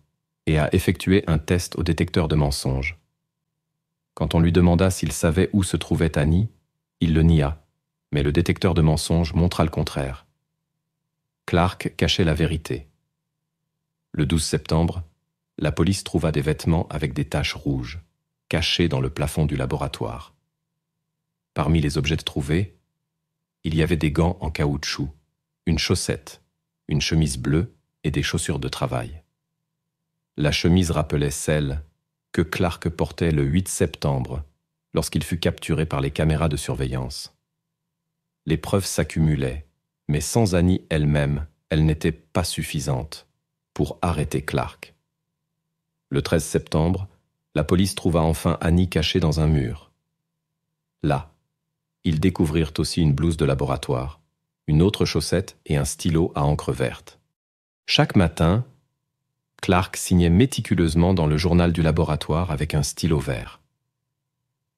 et a effectué un test au détecteur de mensonges. Quand on lui demanda s'il savait où se trouvait Annie, il le nia, mais le détecteur de mensonges montra le contraire. Clark cachait la vérité. Le 12 septembre, la police trouva des vêtements avec des taches rouges, cachés dans le plafond du laboratoire. Parmi les objets trouvés, il y avait des gants en caoutchouc, une chaussette, une chemise bleue et des chaussures de travail. La chemise rappelait celle que Clark portait le 8 septembre lorsqu'il fut capturé par les caméras de surveillance. Les preuves s'accumulaient, mais sans Annie elle-même, elles n'étaient n'était pas suffisante pour arrêter Clark. Le 13 septembre, la police trouva enfin Annie cachée dans un mur. Là, ils découvrirent aussi une blouse de laboratoire, une autre chaussette et un stylo à encre verte. Chaque matin, Clark signait méticuleusement dans le journal du laboratoire avec un stylo vert.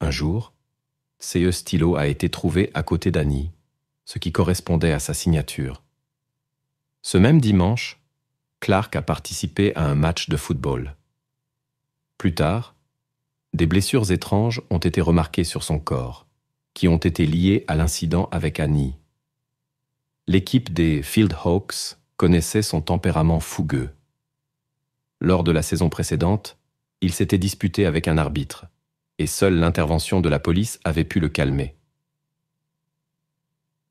Un jour, CE stylo a été trouvé à côté d'Annie, ce qui correspondait à sa signature. Ce même dimanche, Clark a participé à un match de football. Plus tard, des blessures étranges ont été remarquées sur son corps qui ont été liés à l'incident avec Annie. L'équipe des Field Hawks connaissait son tempérament fougueux. Lors de la saison précédente, il s'était disputé avec un arbitre, et seule l'intervention de la police avait pu le calmer.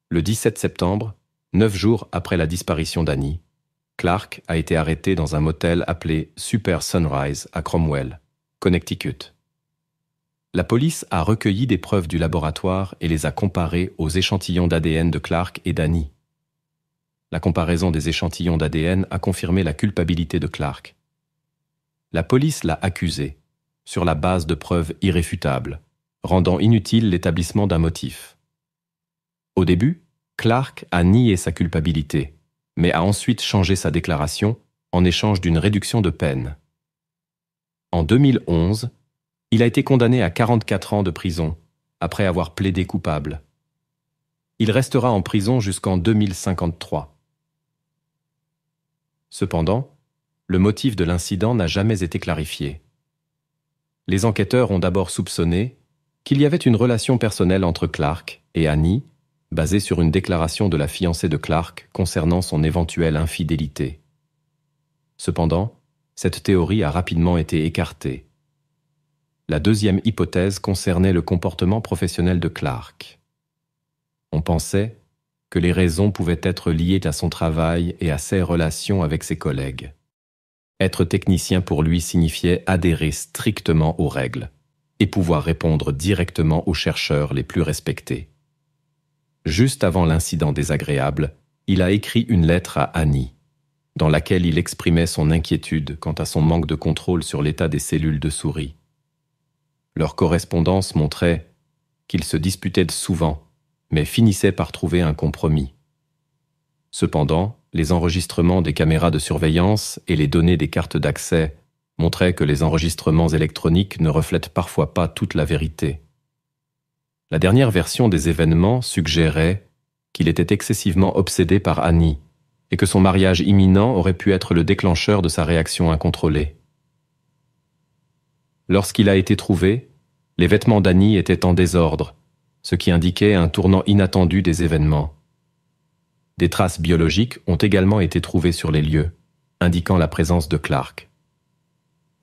Le 17 septembre, neuf jours après la disparition d'Annie, Clark a été arrêté dans un motel appelé Super Sunrise à Cromwell, Connecticut. La police a recueilli des preuves du laboratoire et les a comparées aux échantillons d'ADN de Clark et d'Annie. La comparaison des échantillons d'ADN a confirmé la culpabilité de Clark. La police l'a accusé, sur la base de preuves irréfutables, rendant inutile l'établissement d'un motif. Au début, Clark a nié sa culpabilité, mais a ensuite changé sa déclaration en échange d'une réduction de peine. En 2011, il a été condamné à 44 ans de prison, après avoir plaidé coupable. Il restera en prison jusqu'en 2053. Cependant, le motif de l'incident n'a jamais été clarifié. Les enquêteurs ont d'abord soupçonné qu'il y avait une relation personnelle entre Clark et Annie, basée sur une déclaration de la fiancée de Clark concernant son éventuelle infidélité. Cependant, cette théorie a rapidement été écartée, la deuxième hypothèse concernait le comportement professionnel de Clark. On pensait que les raisons pouvaient être liées à son travail et à ses relations avec ses collègues. Être technicien pour lui signifiait adhérer strictement aux règles et pouvoir répondre directement aux chercheurs les plus respectés. Juste avant l'incident désagréable, il a écrit une lettre à Annie, dans laquelle il exprimait son inquiétude quant à son manque de contrôle sur l'état des cellules de souris leur correspondance montrait qu'ils se disputaient souvent, mais finissaient par trouver un compromis. Cependant, les enregistrements des caméras de surveillance et les données des cartes d'accès montraient que les enregistrements électroniques ne reflètent parfois pas toute la vérité. La dernière version des événements suggérait qu'il était excessivement obsédé par Annie et que son mariage imminent aurait pu être le déclencheur de sa réaction incontrôlée. Lorsqu'il a été trouvé, les vêtements d'Annie étaient en désordre, ce qui indiquait un tournant inattendu des événements. Des traces biologiques ont également été trouvées sur les lieux, indiquant la présence de Clark.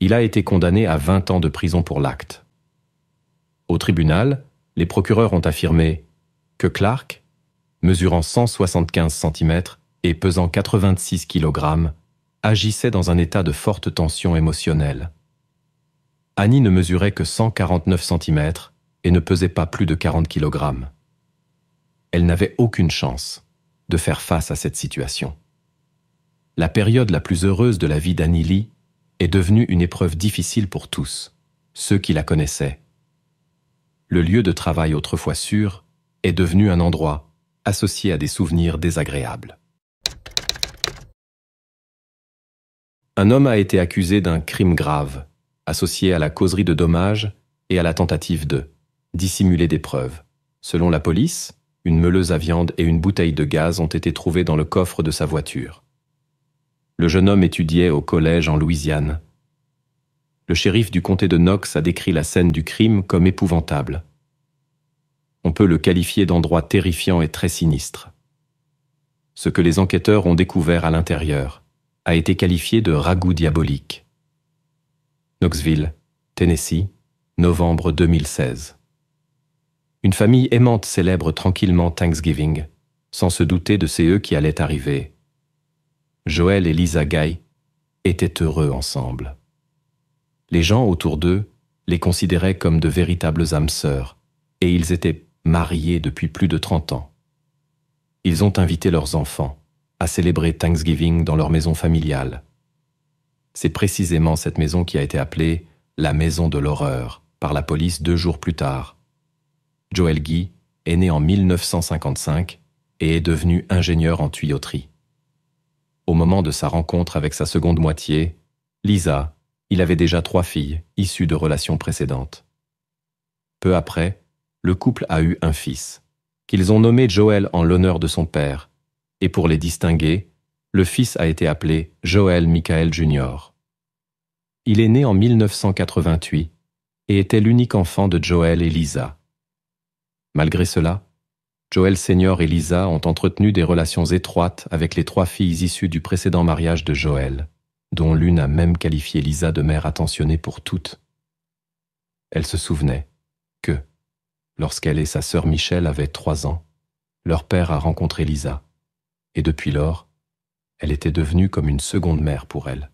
Il a été condamné à 20 ans de prison pour l'acte. Au tribunal, les procureurs ont affirmé que Clark, mesurant 175 cm et pesant 86 kg, agissait dans un état de forte tension émotionnelle. Annie ne mesurait que 149 cm et ne pesait pas plus de 40 kg. Elle n'avait aucune chance de faire face à cette situation. La période la plus heureuse de la vie d'Annie Lee est devenue une épreuve difficile pour tous, ceux qui la connaissaient. Le lieu de travail autrefois sûr est devenu un endroit associé à des souvenirs désagréables. Un homme a été accusé d'un crime grave associé à la causerie de dommages et à la tentative de dissimuler des preuves. Selon la police, une meuleuse à viande et une bouteille de gaz ont été trouvées dans le coffre de sa voiture. Le jeune homme étudiait au collège en Louisiane. Le shérif du comté de Knox a décrit la scène du crime comme épouvantable. On peut le qualifier d'endroit terrifiant et très sinistre. Ce que les enquêteurs ont découvert à l'intérieur a été qualifié de ragoût diabolique. Knoxville, Tennessee, novembre 2016. Une famille aimante célèbre tranquillement Thanksgiving, sans se douter de ces eux qui allaient arriver. Joël et Lisa Guy étaient heureux ensemble. Les gens autour d'eux les considéraient comme de véritables âmes sœurs, et ils étaient mariés depuis plus de 30 ans. Ils ont invité leurs enfants à célébrer Thanksgiving dans leur maison familiale, c'est précisément cette maison qui a été appelée la maison de l'horreur par la police deux jours plus tard. Joel Guy est né en 1955 et est devenu ingénieur en tuyauterie. Au moment de sa rencontre avec sa seconde moitié, Lisa, il avait déjà trois filles issues de relations précédentes. Peu après, le couple a eu un fils, qu'ils ont nommé Joel en l'honneur de son père, et pour les distinguer, le fils a été appelé Joël Michael Jr. Il est né en 1988 et était l'unique enfant de Joël et Lisa. Malgré cela, Joël Senior et Lisa ont entretenu des relations étroites avec les trois filles issues du précédent mariage de Joël, dont l'une a même qualifié Lisa de mère attentionnée pour toutes. Elle se souvenait que, lorsqu'elle et sa sœur Michelle avaient trois ans, leur père a rencontré Lisa, et depuis lors, elle était devenue comme une seconde mère pour elle.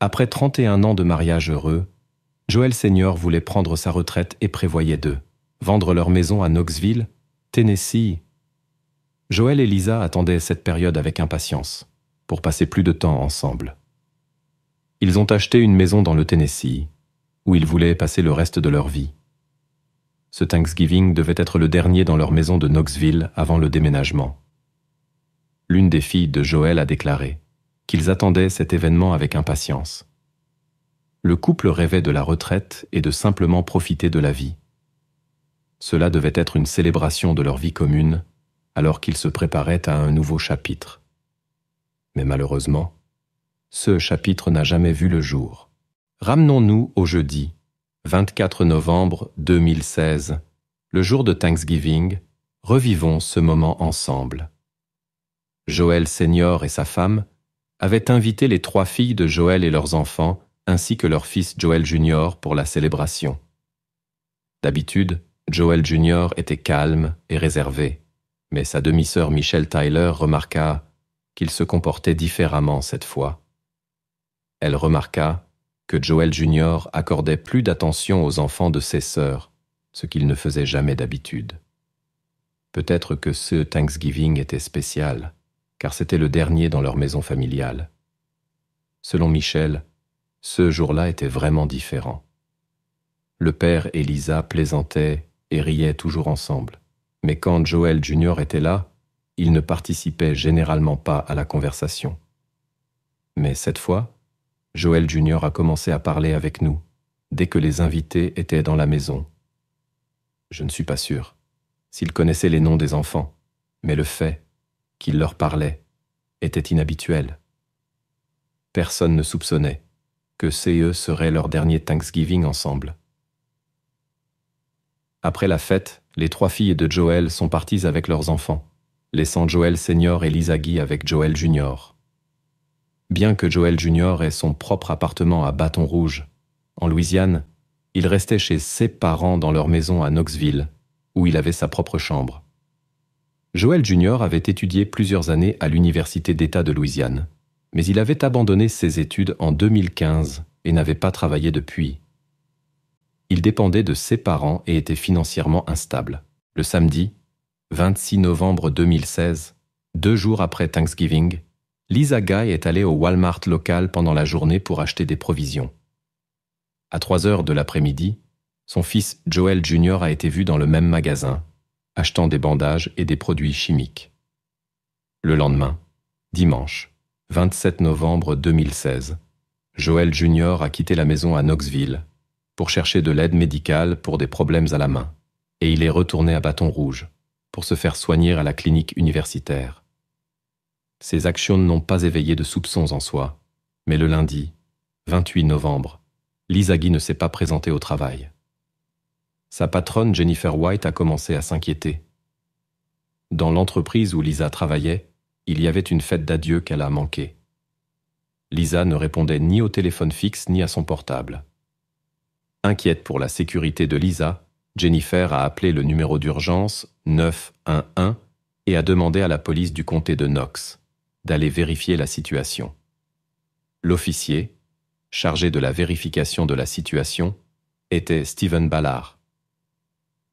Après 31 ans de mariage heureux, Joël Senior voulait prendre sa retraite et prévoyait d'eux. vendre leur maison à Knoxville, Tennessee. Joël et Lisa attendaient cette période avec impatience, pour passer plus de temps ensemble. Ils ont acheté une maison dans le Tennessee, où ils voulaient passer le reste de leur vie. Ce Thanksgiving devait être le dernier dans leur maison de Knoxville avant le déménagement l'une des filles de Joël a déclaré qu'ils attendaient cet événement avec impatience. Le couple rêvait de la retraite et de simplement profiter de la vie. Cela devait être une célébration de leur vie commune, alors qu'ils se préparaient à un nouveau chapitre. Mais malheureusement, ce chapitre n'a jamais vu le jour. Ramenons-nous au jeudi, 24 novembre 2016, le jour de Thanksgiving, revivons ce moment ensemble. Joel Senior et sa femme, avaient invité les trois filles de Joël et leurs enfants, ainsi que leur fils Joel Junior pour la célébration. D'habitude, Joel Junior était calme et réservé, mais sa demi-sœur Michelle Tyler remarqua qu'il se comportait différemment cette fois. Elle remarqua que Joel Junior accordait plus d'attention aux enfants de ses sœurs, ce qu'il ne faisait jamais d'habitude. Peut-être que ce Thanksgiving était spécial car c'était le dernier dans leur maison familiale. Selon Michel, ce jour-là était vraiment différent. Le père et Lisa plaisantaient et riaient toujours ensemble, mais quand Joël Junior était là, il ne participait généralement pas à la conversation. Mais cette fois, Joël Junior a commencé à parler avec nous, dès que les invités étaient dans la maison. Je ne suis pas sûr s'il connaissait les noms des enfants, mais le fait qu'il leur parlait était inhabituel. Personne ne soupçonnait que CE serait leur dernier Thanksgiving ensemble. Après la fête, les trois filles de Joël sont parties avec leurs enfants, laissant Joël Senior et Lisa Guy avec Joël Junior. Bien que Joël Junior ait son propre appartement à Bâton Rouge, en Louisiane, il restait chez ses parents dans leur maison à Knoxville, où il avait sa propre chambre. Joel Jr. avait étudié plusieurs années à l'Université d'État de Louisiane, mais il avait abandonné ses études en 2015 et n'avait pas travaillé depuis. Il dépendait de ses parents et était financièrement instable. Le samedi, 26 novembre 2016, deux jours après Thanksgiving, Lisa Guy est allée au Walmart local pendant la journée pour acheter des provisions. À 3 heures de l'après-midi, son fils Joel Jr. a été vu dans le même magasin, achetant des bandages et des produits chimiques. Le lendemain, dimanche, 27 novembre 2016, Joël Jr a quitté la maison à Knoxville pour chercher de l'aide médicale pour des problèmes à la main, et il est retourné à Bâton Rouge pour se faire soigner à la clinique universitaire. Ses actions n'ont pas éveillé de soupçons en soi, mais le lundi, 28 novembre, Lisagui ne s'est pas présentée au travail sa patronne Jennifer White a commencé à s'inquiéter. Dans l'entreprise où Lisa travaillait, il y avait une fête d'adieu qu'elle a manquée. Lisa ne répondait ni au téléphone fixe ni à son portable. Inquiète pour la sécurité de Lisa, Jennifer a appelé le numéro d'urgence 911 et a demandé à la police du comté de Knox d'aller vérifier la situation. L'officier, chargé de la vérification de la situation, était Stephen Ballard.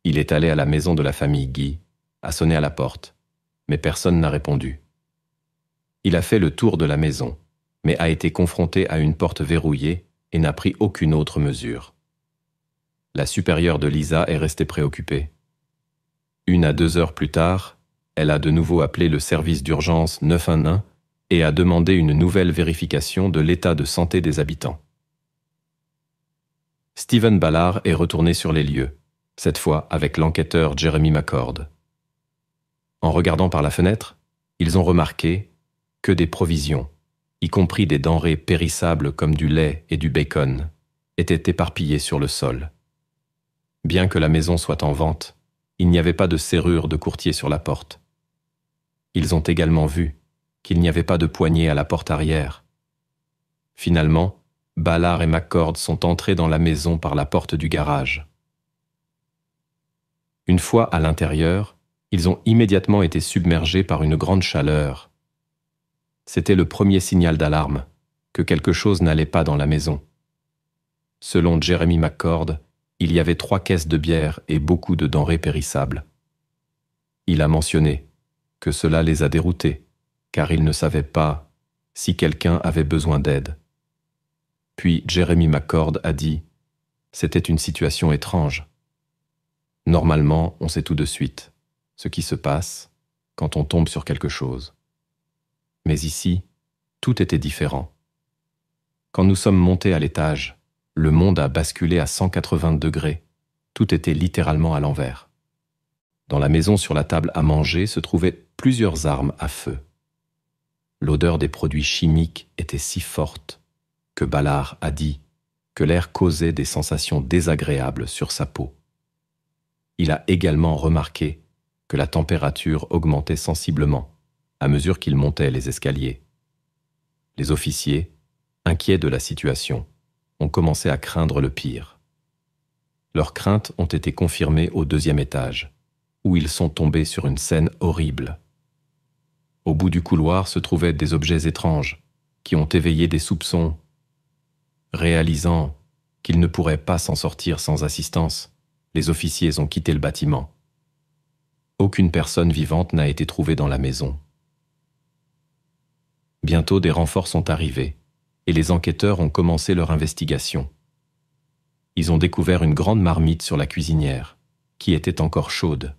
Il est allé à la maison de la famille Guy, a sonné à la porte, mais personne n'a répondu. Il a fait le tour de la maison, mais a été confronté à une porte verrouillée et n'a pris aucune autre mesure. La supérieure de Lisa est restée préoccupée. Une à deux heures plus tard, elle a de nouveau appelé le service d'urgence 911 et a demandé une nouvelle vérification de l'état de santé des habitants. Stephen Ballard est retourné sur les lieux cette fois avec l'enquêteur Jeremy McCord. En regardant par la fenêtre, ils ont remarqué que des provisions, y compris des denrées périssables comme du lait et du bacon, étaient éparpillées sur le sol. Bien que la maison soit en vente, il n'y avait pas de serrure de courtier sur la porte. Ils ont également vu qu'il n'y avait pas de poignée à la porte arrière. Finalement, Ballard et McCord sont entrés dans la maison par la porte du garage. Une fois à l'intérieur, ils ont immédiatement été submergés par une grande chaleur. C'était le premier signal d'alarme, que quelque chose n'allait pas dans la maison. Selon Jeremy McCord, il y avait trois caisses de bière et beaucoup de denrées périssables. Il a mentionné que cela les a déroutés, car ils ne savaient pas si quelqu'un avait besoin d'aide. Puis Jeremy McCord a dit C'était une situation étrange. Normalement, on sait tout de suite ce qui se passe quand on tombe sur quelque chose. Mais ici, tout était différent. Quand nous sommes montés à l'étage, le monde a basculé à 180 degrés. Tout était littéralement à l'envers. Dans la maison sur la table à manger se trouvaient plusieurs armes à feu. L'odeur des produits chimiques était si forte que Ballard a dit que l'air causait des sensations désagréables sur sa peau. Il a également remarqué que la température augmentait sensiblement à mesure qu'il montait les escaliers. Les officiers, inquiets de la situation, ont commencé à craindre le pire. Leurs craintes ont été confirmées au deuxième étage, où ils sont tombés sur une scène horrible. Au bout du couloir se trouvaient des objets étranges, qui ont éveillé des soupçons. Réalisant qu'ils ne pourraient pas s'en sortir sans assistance, les officiers ont quitté le bâtiment. Aucune personne vivante n'a été trouvée dans la maison. Bientôt des renforts sont arrivés, et les enquêteurs ont commencé leur investigation. Ils ont découvert une grande marmite sur la cuisinière, qui était encore chaude.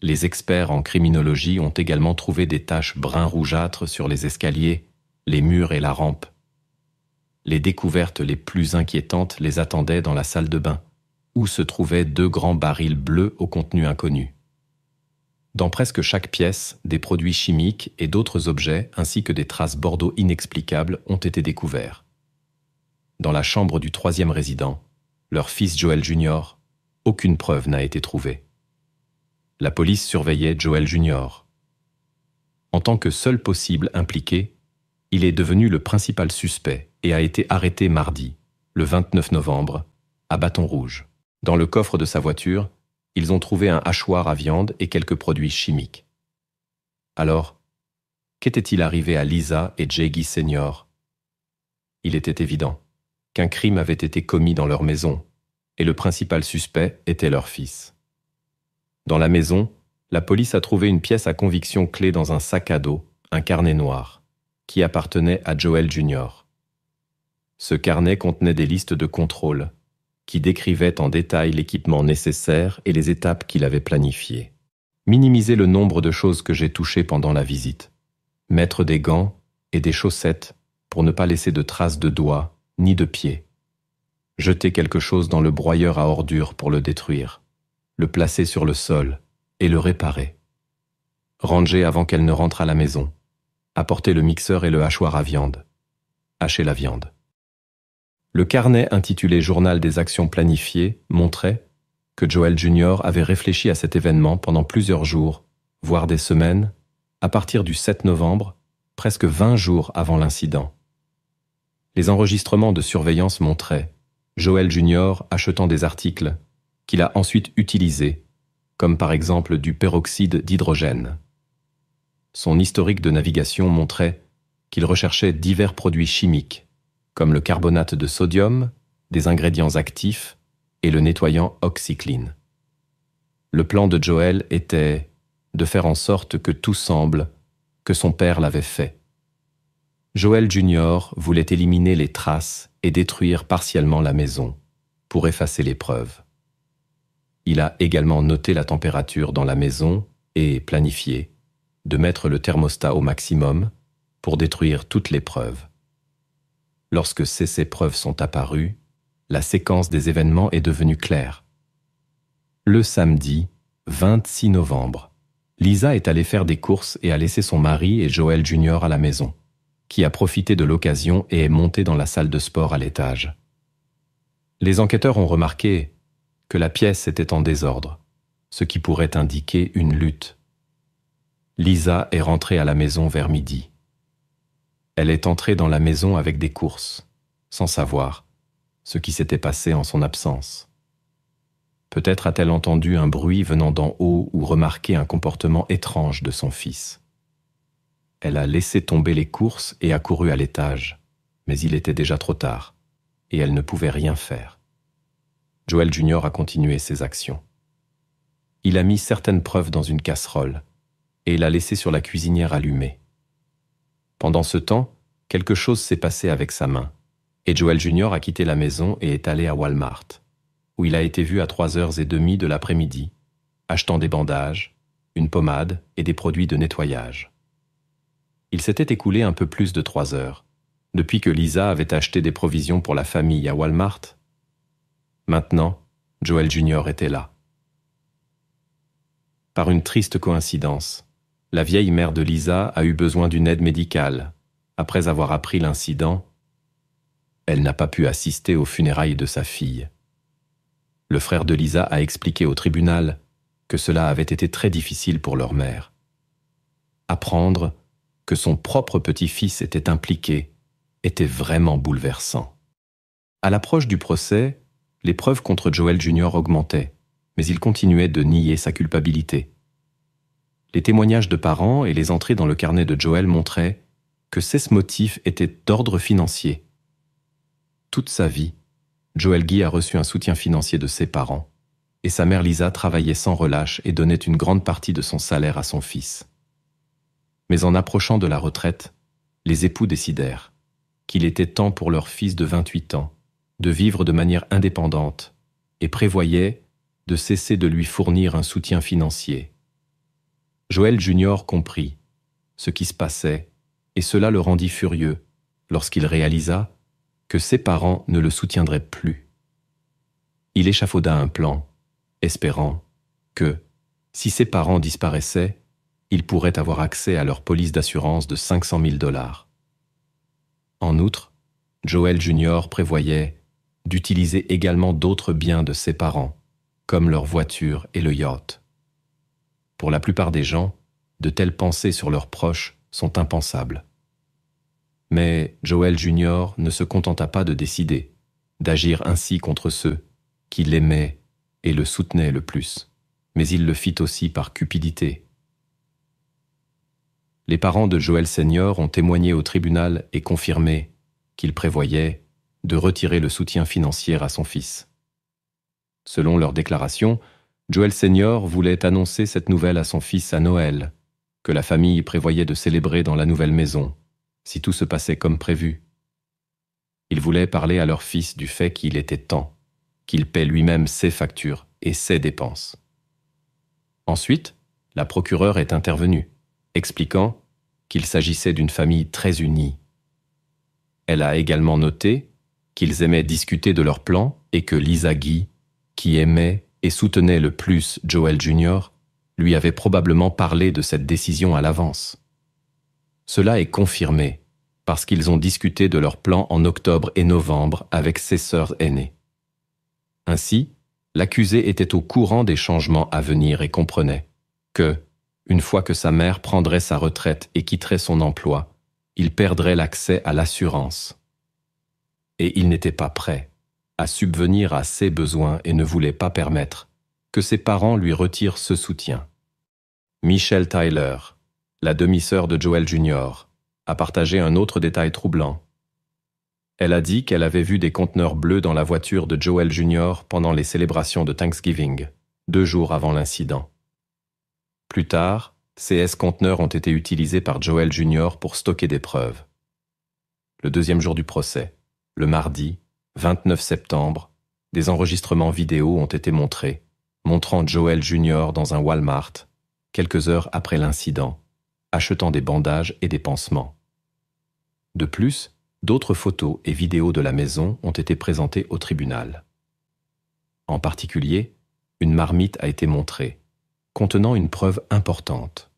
Les experts en criminologie ont également trouvé des taches brun rougeâtres sur les escaliers, les murs et la rampe. Les découvertes les plus inquiétantes les attendaient dans la salle de bain, où se trouvaient deux grands barils bleus au contenu inconnu. Dans presque chaque pièce, des produits chimiques et d'autres objets, ainsi que des traces bordeaux inexplicables, ont été découverts. Dans la chambre du troisième résident, leur fils Joel Jr., aucune preuve n'a été trouvée. La police surveillait Joel Jr. En tant que seul possible impliqué, il est devenu le principal suspect et a été arrêté mardi, le 29 novembre, à Bâton Rouge. Dans le coffre de sa voiture, ils ont trouvé un hachoir à viande et quelques produits chimiques. Alors, qu'était-il arrivé à Lisa et Jeggy Senior Il était évident qu'un crime avait été commis dans leur maison, et le principal suspect était leur fils. Dans la maison, la police a trouvé une pièce à conviction clé dans un sac à dos, un carnet noir, qui appartenait à Joel Jr. Ce carnet contenait des listes de contrôle, qui décrivait en détail l'équipement nécessaire et les étapes qu'il avait planifiées. Minimiser le nombre de choses que j'ai touchées pendant la visite. Mettre des gants et des chaussettes pour ne pas laisser de traces de doigts ni de pieds. Jeter quelque chose dans le broyeur à ordures pour le détruire. Le placer sur le sol et le réparer. Ranger avant qu'elle ne rentre à la maison. Apporter le mixeur et le hachoir à viande. Hacher la viande. Le carnet intitulé Journal des actions planifiées montrait que Joel Jr. avait réfléchi à cet événement pendant plusieurs jours, voire des semaines, à partir du 7 novembre, presque 20 jours avant l'incident. Les enregistrements de surveillance montraient Joel Jr. achetant des articles qu'il a ensuite utilisés, comme par exemple du peroxyde d'hydrogène. Son historique de navigation montrait qu'il recherchait divers produits chimiques, comme le carbonate de sodium, des ingrédients actifs et le nettoyant Oxycline. Le plan de Joël était de faire en sorte que tout semble que son père l'avait fait. Joël Junior voulait éliminer les traces et détruire partiellement la maison pour effacer les preuves. Il a également noté la température dans la maison et planifié de mettre le thermostat au maximum pour détruire toutes les preuves. Lorsque ces, épreuves sont apparues, la séquence des événements est devenue claire. Le samedi, 26 novembre, Lisa est allée faire des courses et a laissé son mari et Joël Junior à la maison, qui a profité de l'occasion et est monté dans la salle de sport à l'étage. Les enquêteurs ont remarqué que la pièce était en désordre, ce qui pourrait indiquer une lutte. Lisa est rentrée à la maison vers midi. Elle est entrée dans la maison avec des courses, sans savoir ce qui s'était passé en son absence. Peut-être a-t-elle entendu un bruit venant d'en haut ou remarqué un comportement étrange de son fils. Elle a laissé tomber les courses et a couru à l'étage, mais il était déjà trop tard, et elle ne pouvait rien faire. Joel Junior a continué ses actions. Il a mis certaines preuves dans une casserole, et l'a laissée sur la cuisinière allumée. Pendant ce temps, quelque chose s'est passé avec sa main, et Joel Jr a quitté la maison et est allé à Walmart, où il a été vu à 3 et demie de l'après-midi, achetant des bandages, une pommade et des produits de nettoyage. Il s'était écoulé un peu plus de trois heures, depuis que Lisa avait acheté des provisions pour la famille à Walmart. Maintenant, Joel Jr était là. Par une triste coïncidence, la vieille mère de Lisa a eu besoin d'une aide médicale. Après avoir appris l'incident, elle n'a pas pu assister aux funérailles de sa fille. Le frère de Lisa a expliqué au tribunal que cela avait été très difficile pour leur mère. Apprendre que son propre petit-fils était impliqué était vraiment bouleversant. À l'approche du procès, les preuves contre Joel Jr. augmentaient, mais il continuait de nier sa culpabilité les témoignages de parents et les entrées dans le carnet de Joël montraient que ces motifs étaient d'ordre financier. Toute sa vie, Joël Guy a reçu un soutien financier de ses parents, et sa mère Lisa travaillait sans relâche et donnait une grande partie de son salaire à son fils. Mais en approchant de la retraite, les époux décidèrent qu'il était temps pour leur fils de 28 ans de vivre de manière indépendante et prévoyaient de cesser de lui fournir un soutien financier. Joel Junior comprit ce qui se passait, et cela le rendit furieux lorsqu'il réalisa que ses parents ne le soutiendraient plus. Il échafauda un plan, espérant que, si ses parents disparaissaient, il pourrait avoir accès à leur police d'assurance de 500 000 dollars. En outre, Joel Junior prévoyait d'utiliser également d'autres biens de ses parents, comme leur voiture et le yacht. Pour la plupart des gens, de telles pensées sur leurs proches sont impensables. Mais Joel Junior ne se contenta pas de décider, d'agir ainsi contre ceux qui l'aimaient et le soutenaient le plus, mais il le fit aussi par cupidité. Les parents de Joel Senior ont témoigné au tribunal et confirmé qu'il prévoyait de retirer le soutien financier à son fils. Selon leur déclaration, Joel Senior voulait annoncer cette nouvelle à son fils à Noël, que la famille prévoyait de célébrer dans la nouvelle maison, si tout se passait comme prévu. Il voulait parler à leur fils du fait qu'il était temps, qu'il paie lui-même ses factures et ses dépenses. Ensuite, la procureure est intervenue, expliquant qu'il s'agissait d'une famille très unie. Elle a également noté qu'ils aimaient discuter de leurs plans et que Lisa Guy, qui aimait et soutenait le plus Joel Jr., lui avait probablement parlé de cette décision à l'avance. Cela est confirmé, parce qu'ils ont discuté de leur plan en octobre et novembre avec ses sœurs aînées. Ainsi, l'accusé était au courant des changements à venir et comprenait que, une fois que sa mère prendrait sa retraite et quitterait son emploi, il perdrait l'accès à l'assurance. Et il n'était pas prêt à subvenir à ses besoins et ne voulait pas permettre que ses parents lui retirent ce soutien. Michelle Tyler, la demi-sœur de Joel Jr., a partagé un autre détail troublant. Elle a dit qu'elle avait vu des conteneurs bleus dans la voiture de Joel Jr. pendant les célébrations de Thanksgiving, deux jours avant l'incident. Plus tard, ces S-conteneurs ont été utilisés par Joel Jr. pour stocker des preuves. Le deuxième jour du procès, le mardi, 29 septembre, des enregistrements vidéo ont été montrés, montrant Joel Jr. dans un Walmart, quelques heures après l'incident, achetant des bandages et des pansements. De plus, d'autres photos et vidéos de la maison ont été présentées au tribunal. En particulier, une marmite a été montrée, contenant une preuve importante.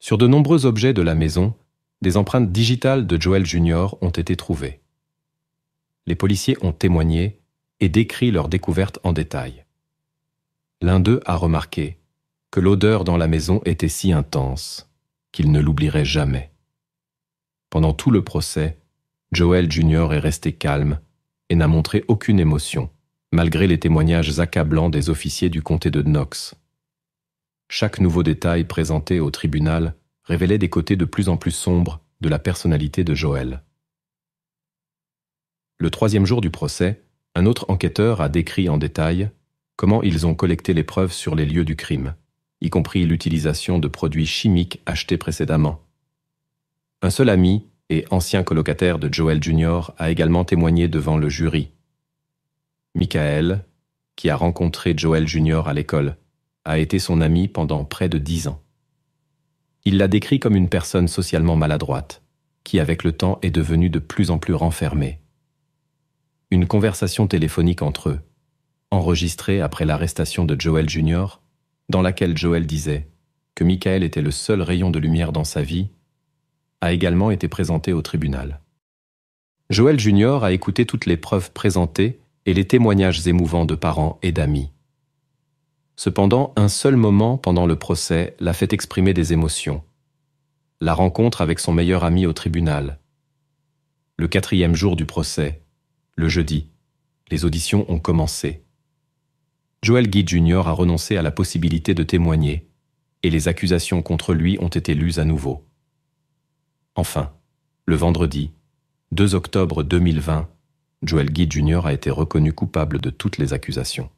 Sur de nombreux objets de la maison, des empreintes digitales de Joel Jr. ont été trouvées les policiers ont témoigné et décrit leur découverte en détail. L'un d'eux a remarqué que l'odeur dans la maison était si intense qu'il ne l'oublierait jamais. Pendant tout le procès, Joel Jr. est resté calme et n'a montré aucune émotion, malgré les témoignages accablants des officiers du comté de Knox. Chaque nouveau détail présenté au tribunal révélait des côtés de plus en plus sombres de la personnalité de Joël. Le troisième jour du procès, un autre enquêteur a décrit en détail comment ils ont collecté les preuves sur les lieux du crime, y compris l'utilisation de produits chimiques achetés précédemment. Un seul ami et ancien colocataire de Joel Jr. a également témoigné devant le jury. Michael, qui a rencontré Joel Jr. à l'école, a été son ami pendant près de dix ans. Il l'a décrit comme une personne socialement maladroite, qui avec le temps est devenue de plus en plus renfermée. Une conversation téléphonique entre eux, enregistrée après l'arrestation de Joel Jr., dans laquelle Joel disait que Michael était le seul rayon de lumière dans sa vie, a également été présentée au tribunal. Joel Jr. a écouté toutes les preuves présentées et les témoignages émouvants de parents et d'amis. Cependant, un seul moment pendant le procès l'a fait exprimer des émotions. La rencontre avec son meilleur ami au tribunal. Le quatrième jour du procès, le jeudi. Les auditions ont commencé. Joel Guy Jr. a renoncé à la possibilité de témoigner, et les accusations contre lui ont été lues à nouveau. Enfin, le vendredi, 2 octobre 2020, Joel Guy Jr. a été reconnu coupable de toutes les accusations.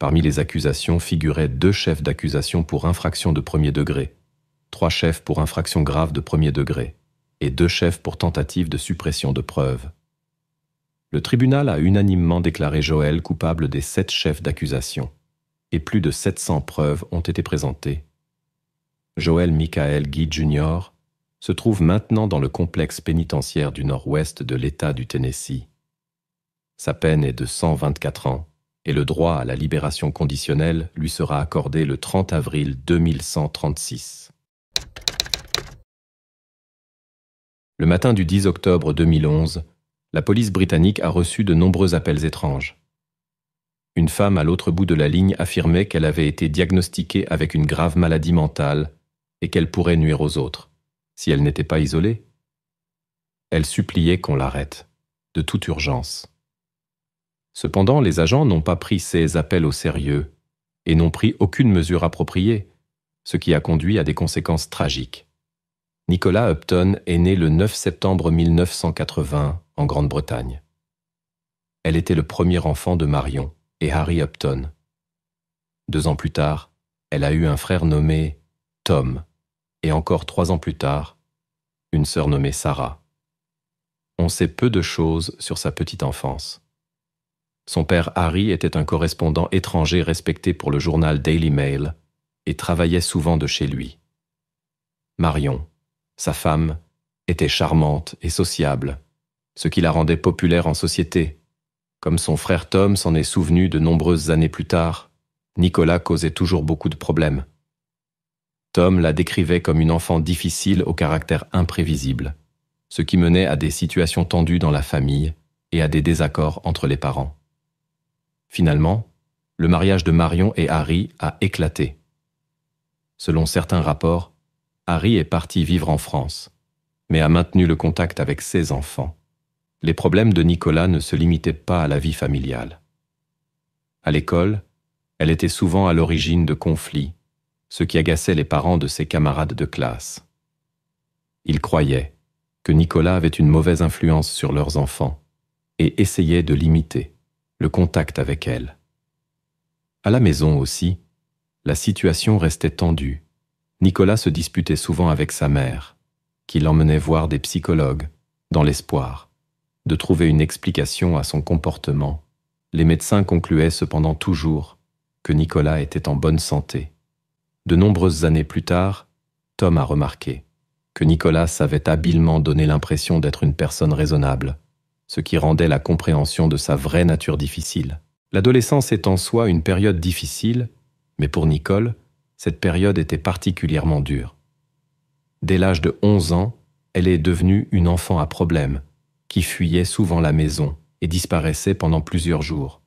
Parmi les accusations figuraient deux chefs d'accusation pour infraction de premier degré, trois chefs pour infraction grave de premier degré, et deux chefs pour tentative de suppression de preuves. Le tribunal a unanimement déclaré Joël coupable des sept chefs d'accusation, et plus de 700 preuves ont été présentées. Joël Michael Guy Jr. se trouve maintenant dans le complexe pénitentiaire du nord-ouest de l'État du Tennessee. Sa peine est de 124 ans, et le droit à la libération conditionnelle lui sera accordé le 30 avril 2136. Le matin du 10 octobre 2011, la police britannique a reçu de nombreux appels étranges. Une femme à l'autre bout de la ligne affirmait qu'elle avait été diagnostiquée avec une grave maladie mentale et qu'elle pourrait nuire aux autres, si elle n'était pas isolée. Elle suppliait qu'on l'arrête, de toute urgence. Cependant, les agents n'ont pas pris ces appels au sérieux et n'ont pris aucune mesure appropriée, ce qui a conduit à des conséquences tragiques. Nicolas Upton est né le 9 septembre 1980 en Grande-Bretagne. Elle était le premier enfant de Marion et Harry Upton. Deux ans plus tard, elle a eu un frère nommé Tom, et encore trois ans plus tard, une sœur nommée Sarah. On sait peu de choses sur sa petite enfance. Son père Harry était un correspondant étranger respecté pour le journal Daily Mail et travaillait souvent de chez lui. Marion, sa femme, était charmante et sociable, ce qui la rendait populaire en société. Comme son frère Tom s'en est souvenu de nombreuses années plus tard, Nicolas causait toujours beaucoup de problèmes. Tom la décrivait comme une enfant difficile au caractère imprévisible, ce qui menait à des situations tendues dans la famille et à des désaccords entre les parents. Finalement, le mariage de Marion et Harry a éclaté. Selon certains rapports, Harry est parti vivre en France, mais a maintenu le contact avec ses enfants les problèmes de Nicolas ne se limitaient pas à la vie familiale. À l'école, elle était souvent à l'origine de conflits, ce qui agaçait les parents de ses camarades de classe. Ils croyaient que Nicolas avait une mauvaise influence sur leurs enfants et essayaient de limiter le contact avec elle. À la maison aussi, la situation restait tendue. Nicolas se disputait souvent avec sa mère, qui l'emmenait voir des psychologues, dans l'espoir de trouver une explication à son comportement, les médecins concluaient cependant toujours que Nicolas était en bonne santé. De nombreuses années plus tard, Tom a remarqué que Nicolas savait habilement donner l'impression d'être une personne raisonnable, ce qui rendait la compréhension de sa vraie nature difficile. L'adolescence est en soi une période difficile, mais pour Nicole, cette période était particulièrement dure. Dès l'âge de 11 ans, elle est devenue une enfant à problème, qui fuyait souvent la maison et disparaissait pendant plusieurs jours.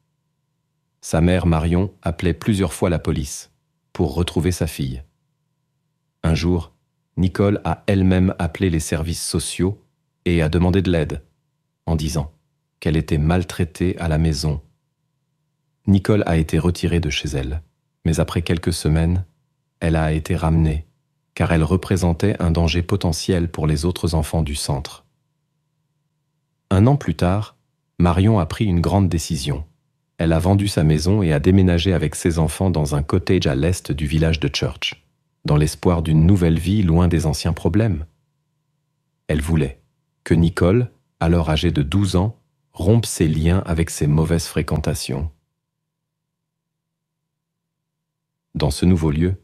Sa mère Marion appelait plusieurs fois la police pour retrouver sa fille. Un jour, Nicole a elle-même appelé les services sociaux et a demandé de l'aide, en disant qu'elle était maltraitée à la maison. Nicole a été retirée de chez elle, mais après quelques semaines, elle a été ramenée, car elle représentait un danger potentiel pour les autres enfants du centre. Un an plus tard, Marion a pris une grande décision. Elle a vendu sa maison et a déménagé avec ses enfants dans un cottage à l'est du village de Church, dans l'espoir d'une nouvelle vie loin des anciens problèmes. Elle voulait que Nicole, alors âgée de 12 ans, rompe ses liens avec ses mauvaises fréquentations. Dans ce nouveau lieu,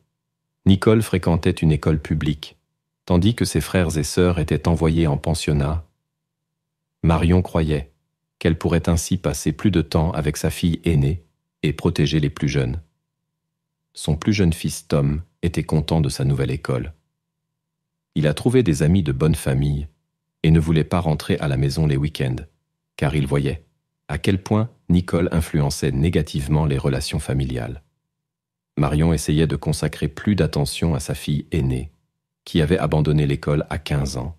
Nicole fréquentait une école publique, tandis que ses frères et sœurs étaient envoyés en pensionnat Marion croyait qu'elle pourrait ainsi passer plus de temps avec sa fille aînée et protéger les plus jeunes. Son plus jeune fils Tom était content de sa nouvelle école. Il a trouvé des amis de bonne famille et ne voulait pas rentrer à la maison les week-ends, car il voyait à quel point Nicole influençait négativement les relations familiales. Marion essayait de consacrer plus d'attention à sa fille aînée, qui avait abandonné l'école à 15 ans.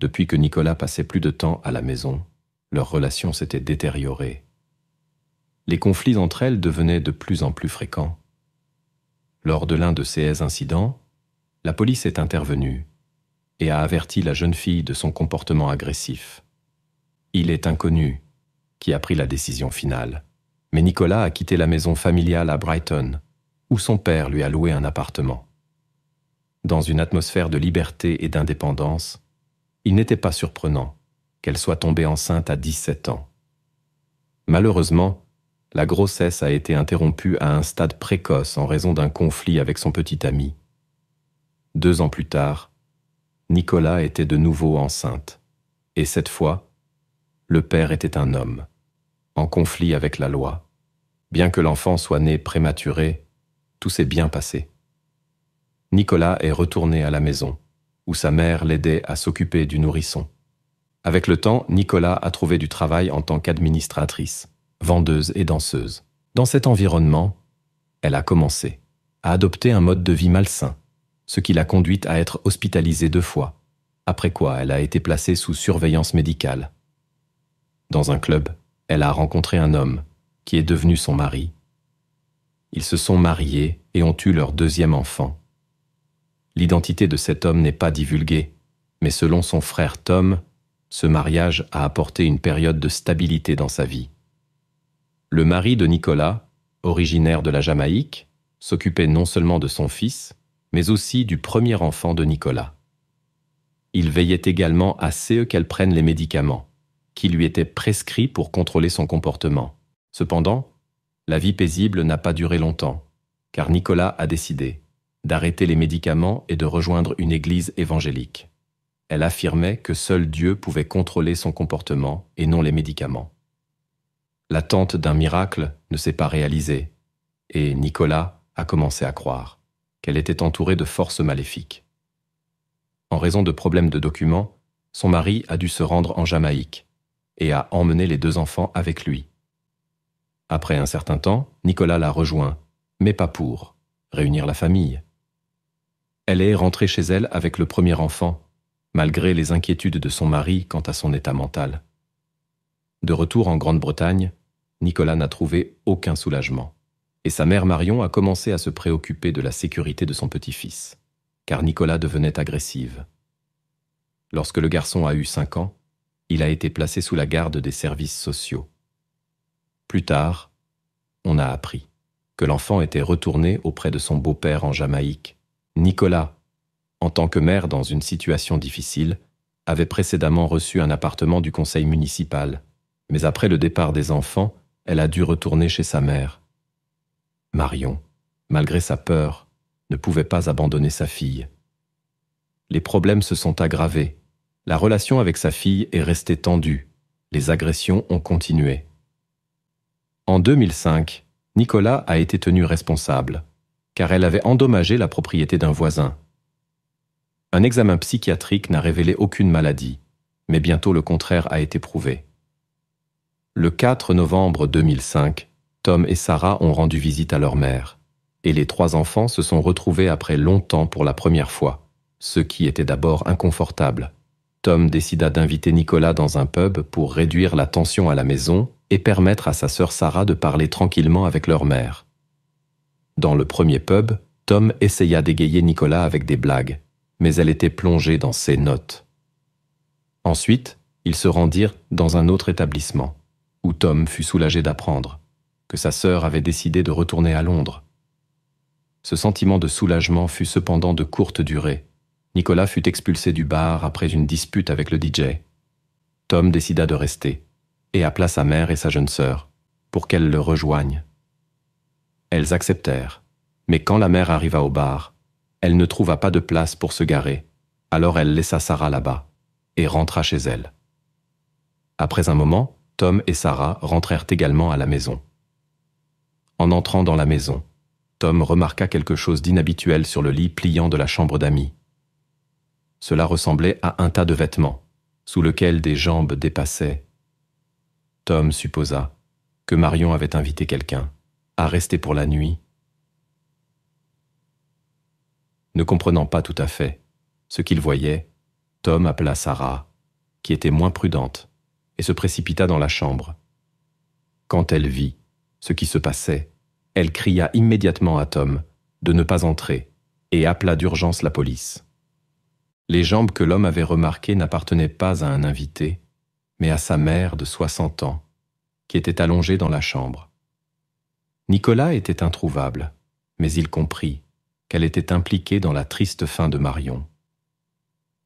Depuis que Nicolas passait plus de temps à la maison, leur relation s'était détériorée. Les conflits entre elles devenaient de plus en plus fréquents. Lors de l'un de ces incidents, la police est intervenue et a averti la jeune fille de son comportement agressif. Il est inconnu qui a pris la décision finale, mais Nicolas a quitté la maison familiale à Brighton, où son père lui a loué un appartement. Dans une atmosphère de liberté et d'indépendance, il n'était pas surprenant qu'elle soit tombée enceinte à 17 ans. Malheureusement, la grossesse a été interrompue à un stade précoce en raison d'un conflit avec son petit ami. Deux ans plus tard, Nicolas était de nouveau enceinte, et cette fois, le père était un homme, en conflit avec la loi. Bien que l'enfant soit né prématuré, tout s'est bien passé. Nicolas est retourné à la maison, où sa mère l'aidait à s'occuper du nourrisson. Avec le temps, Nicolas a trouvé du travail en tant qu'administratrice, vendeuse et danseuse. Dans cet environnement, elle a commencé à adopter un mode de vie malsain, ce qui l'a conduite à être hospitalisée deux fois, après quoi elle a été placée sous surveillance médicale. Dans un club, elle a rencontré un homme, qui est devenu son mari. Ils se sont mariés et ont eu leur deuxième enfant. L'identité de cet homme n'est pas divulguée, mais selon son frère Tom, ce mariage a apporté une période de stabilité dans sa vie. Le mari de Nicolas, originaire de la Jamaïque, s'occupait non seulement de son fils, mais aussi du premier enfant de Nicolas. Il veillait également à ce qu'elle prenne les médicaments, qui lui étaient prescrits pour contrôler son comportement. Cependant, la vie paisible n'a pas duré longtemps, car Nicolas a décidé, d'arrêter les médicaments et de rejoindre une église évangélique. Elle affirmait que seul Dieu pouvait contrôler son comportement et non les médicaments. L'attente d'un miracle ne s'est pas réalisée, et Nicolas a commencé à croire qu'elle était entourée de forces maléfiques. En raison de problèmes de documents, son mari a dû se rendre en Jamaïque et a emmené les deux enfants avec lui. Après un certain temps, Nicolas la rejoint, mais pas pour réunir la famille, elle est rentrée chez elle avec le premier enfant, malgré les inquiétudes de son mari quant à son état mental. De retour en Grande-Bretagne, Nicolas n'a trouvé aucun soulagement, et sa mère Marion a commencé à se préoccuper de la sécurité de son petit-fils, car Nicolas devenait agressive. Lorsque le garçon a eu cinq ans, il a été placé sous la garde des services sociaux. Plus tard, on a appris que l'enfant était retourné auprès de son beau-père en Jamaïque, Nicolas, en tant que mère dans une situation difficile, avait précédemment reçu un appartement du conseil municipal, mais après le départ des enfants, elle a dû retourner chez sa mère. Marion, malgré sa peur, ne pouvait pas abandonner sa fille. Les problèmes se sont aggravés. La relation avec sa fille est restée tendue. Les agressions ont continué. En 2005, Nicolas a été tenu responsable car elle avait endommagé la propriété d'un voisin. Un examen psychiatrique n'a révélé aucune maladie, mais bientôt le contraire a été prouvé. Le 4 novembre 2005, Tom et Sarah ont rendu visite à leur mère, et les trois enfants se sont retrouvés après longtemps pour la première fois, ce qui était d'abord inconfortable. Tom décida d'inviter Nicolas dans un pub pour réduire la tension à la maison et permettre à sa sœur Sarah de parler tranquillement avec leur mère. Dans le premier pub, Tom essaya d'égayer Nicolas avec des blagues, mais elle était plongée dans ses notes. Ensuite, ils se rendirent dans un autre établissement, où Tom fut soulagé d'apprendre que sa sœur avait décidé de retourner à Londres. Ce sentiment de soulagement fut cependant de courte durée. Nicolas fut expulsé du bar après une dispute avec le DJ. Tom décida de rester et appela sa mère et sa jeune sœur pour qu'elles le rejoignent. Elles acceptèrent. Mais quand la mère arriva au bar, elle ne trouva pas de place pour se garer, alors elle laissa Sarah là-bas et rentra chez elle. Après un moment, Tom et Sarah rentrèrent également à la maison. En entrant dans la maison, Tom remarqua quelque chose d'inhabituel sur le lit pliant de la chambre d'amis. Cela ressemblait à un tas de vêtements, sous lequel des jambes dépassaient. Tom supposa que Marion avait invité quelqu'un à rester pour la nuit. Ne comprenant pas tout à fait ce qu'il voyait, Tom appela Sarah, qui était moins prudente, et se précipita dans la chambre. Quand elle vit ce qui se passait, elle cria immédiatement à Tom de ne pas entrer et appela d'urgence la police. Les jambes que l'homme avait remarquées n'appartenaient pas à un invité, mais à sa mère de soixante ans, qui était allongée dans la chambre. Nicolas était introuvable, mais il comprit qu'elle était impliquée dans la triste fin de Marion.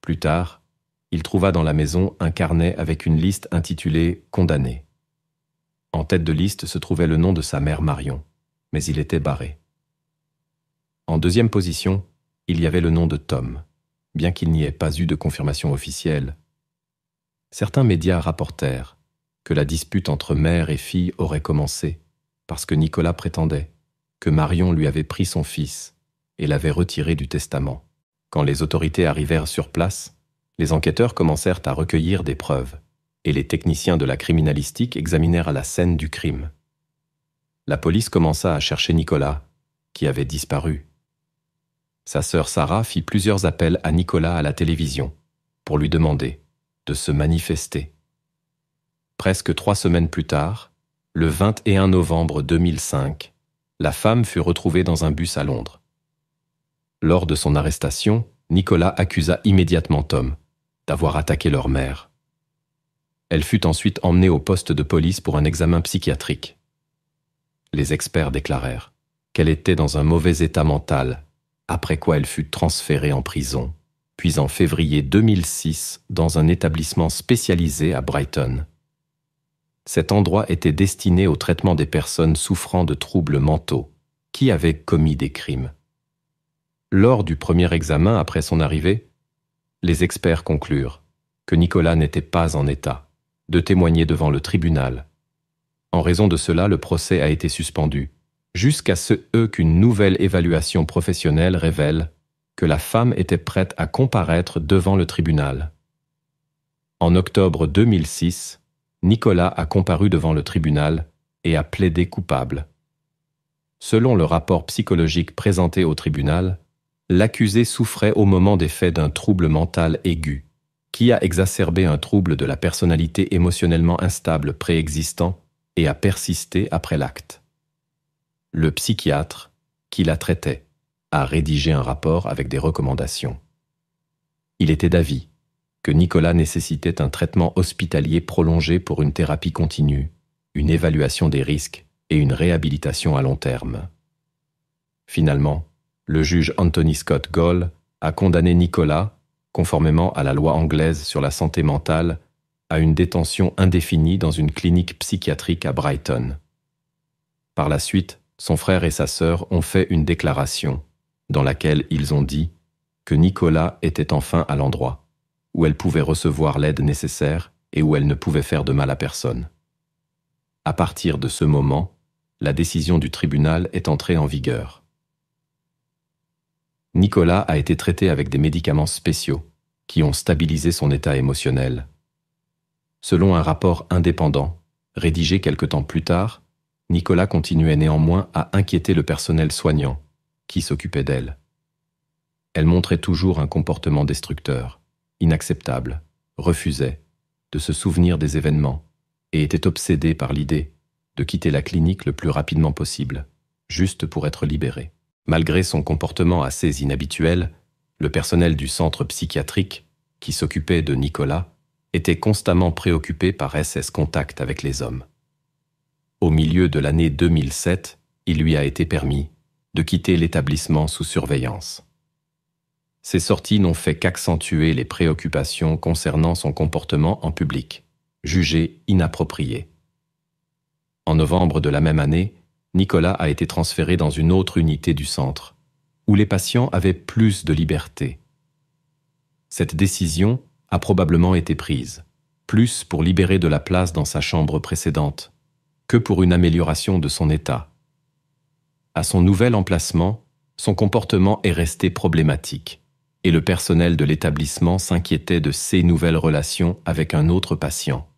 Plus tard, il trouva dans la maison un carnet avec une liste intitulée Condamné. En tête de liste se trouvait le nom de sa mère Marion, mais il était barré. En deuxième position, il y avait le nom de Tom, bien qu'il n'y ait pas eu de confirmation officielle. Certains médias rapportèrent que la dispute entre mère et fille aurait commencé, parce que Nicolas prétendait que Marion lui avait pris son fils et l'avait retiré du testament. Quand les autorités arrivèrent sur place, les enquêteurs commencèrent à recueillir des preuves, et les techniciens de la criminalistique examinèrent la scène du crime. La police commença à chercher Nicolas, qui avait disparu. Sa sœur Sarah fit plusieurs appels à Nicolas à la télévision, pour lui demander de se manifester. Presque trois semaines plus tard, le 21 novembre 2005, la femme fut retrouvée dans un bus à Londres. Lors de son arrestation, Nicolas accusa immédiatement Tom d'avoir attaqué leur mère. Elle fut ensuite emmenée au poste de police pour un examen psychiatrique. Les experts déclarèrent qu'elle était dans un mauvais état mental, après quoi elle fut transférée en prison, puis en février 2006 dans un établissement spécialisé à Brighton. Cet endroit était destiné au traitement des personnes souffrant de troubles mentaux, qui avaient commis des crimes. Lors du premier examen après son arrivée, les experts conclurent que Nicolas n'était pas en état de témoigner devant le tribunal. En raison de cela, le procès a été suspendu, jusqu'à ce e qu'une nouvelle évaluation professionnelle révèle que la femme était prête à comparaître devant le tribunal. En octobre 2006, Nicolas a comparu devant le tribunal et a plaidé coupable. Selon le rapport psychologique présenté au tribunal, l'accusé souffrait au moment des faits d'un trouble mental aigu, qui a exacerbé un trouble de la personnalité émotionnellement instable préexistant et a persisté après l'acte. Le psychiatre, qui la traitait, a rédigé un rapport avec des recommandations. Il était d'avis que Nicolas nécessitait un traitement hospitalier prolongé pour une thérapie continue, une évaluation des risques et une réhabilitation à long terme. Finalement, le juge Anthony Scott Gall a condamné Nicolas, conformément à la loi anglaise sur la santé mentale, à une détention indéfinie dans une clinique psychiatrique à Brighton. Par la suite, son frère et sa sœur ont fait une déclaration, dans laquelle ils ont dit que Nicolas était enfin à l'endroit où elle pouvait recevoir l'aide nécessaire et où elle ne pouvait faire de mal à personne. À partir de ce moment, la décision du tribunal est entrée en vigueur. Nicolas a été traité avec des médicaments spéciaux, qui ont stabilisé son état émotionnel. Selon un rapport indépendant, rédigé quelque temps plus tard, Nicolas continuait néanmoins à inquiéter le personnel soignant, qui s'occupait d'elle. Elle montrait toujours un comportement destructeur inacceptable, refusait de se souvenir des événements et était obsédé par l'idée de quitter la clinique le plus rapidement possible, juste pour être libéré. Malgré son comportement assez inhabituel, le personnel du centre psychiatrique, qui s'occupait de Nicolas, était constamment préoccupé par SS Contact avec les hommes. Au milieu de l'année 2007, il lui a été permis de quitter l'établissement sous surveillance. Ces sorties n'ont fait qu'accentuer les préoccupations concernant son comportement en public, jugé inapproprié. En novembre de la même année, Nicolas a été transféré dans une autre unité du centre, où les patients avaient plus de liberté. Cette décision a probablement été prise, plus pour libérer de la place dans sa chambre précédente, que pour une amélioration de son état. À son nouvel emplacement, son comportement est resté problématique et le personnel de l'établissement s'inquiétait de ses nouvelles relations avec un autre patient.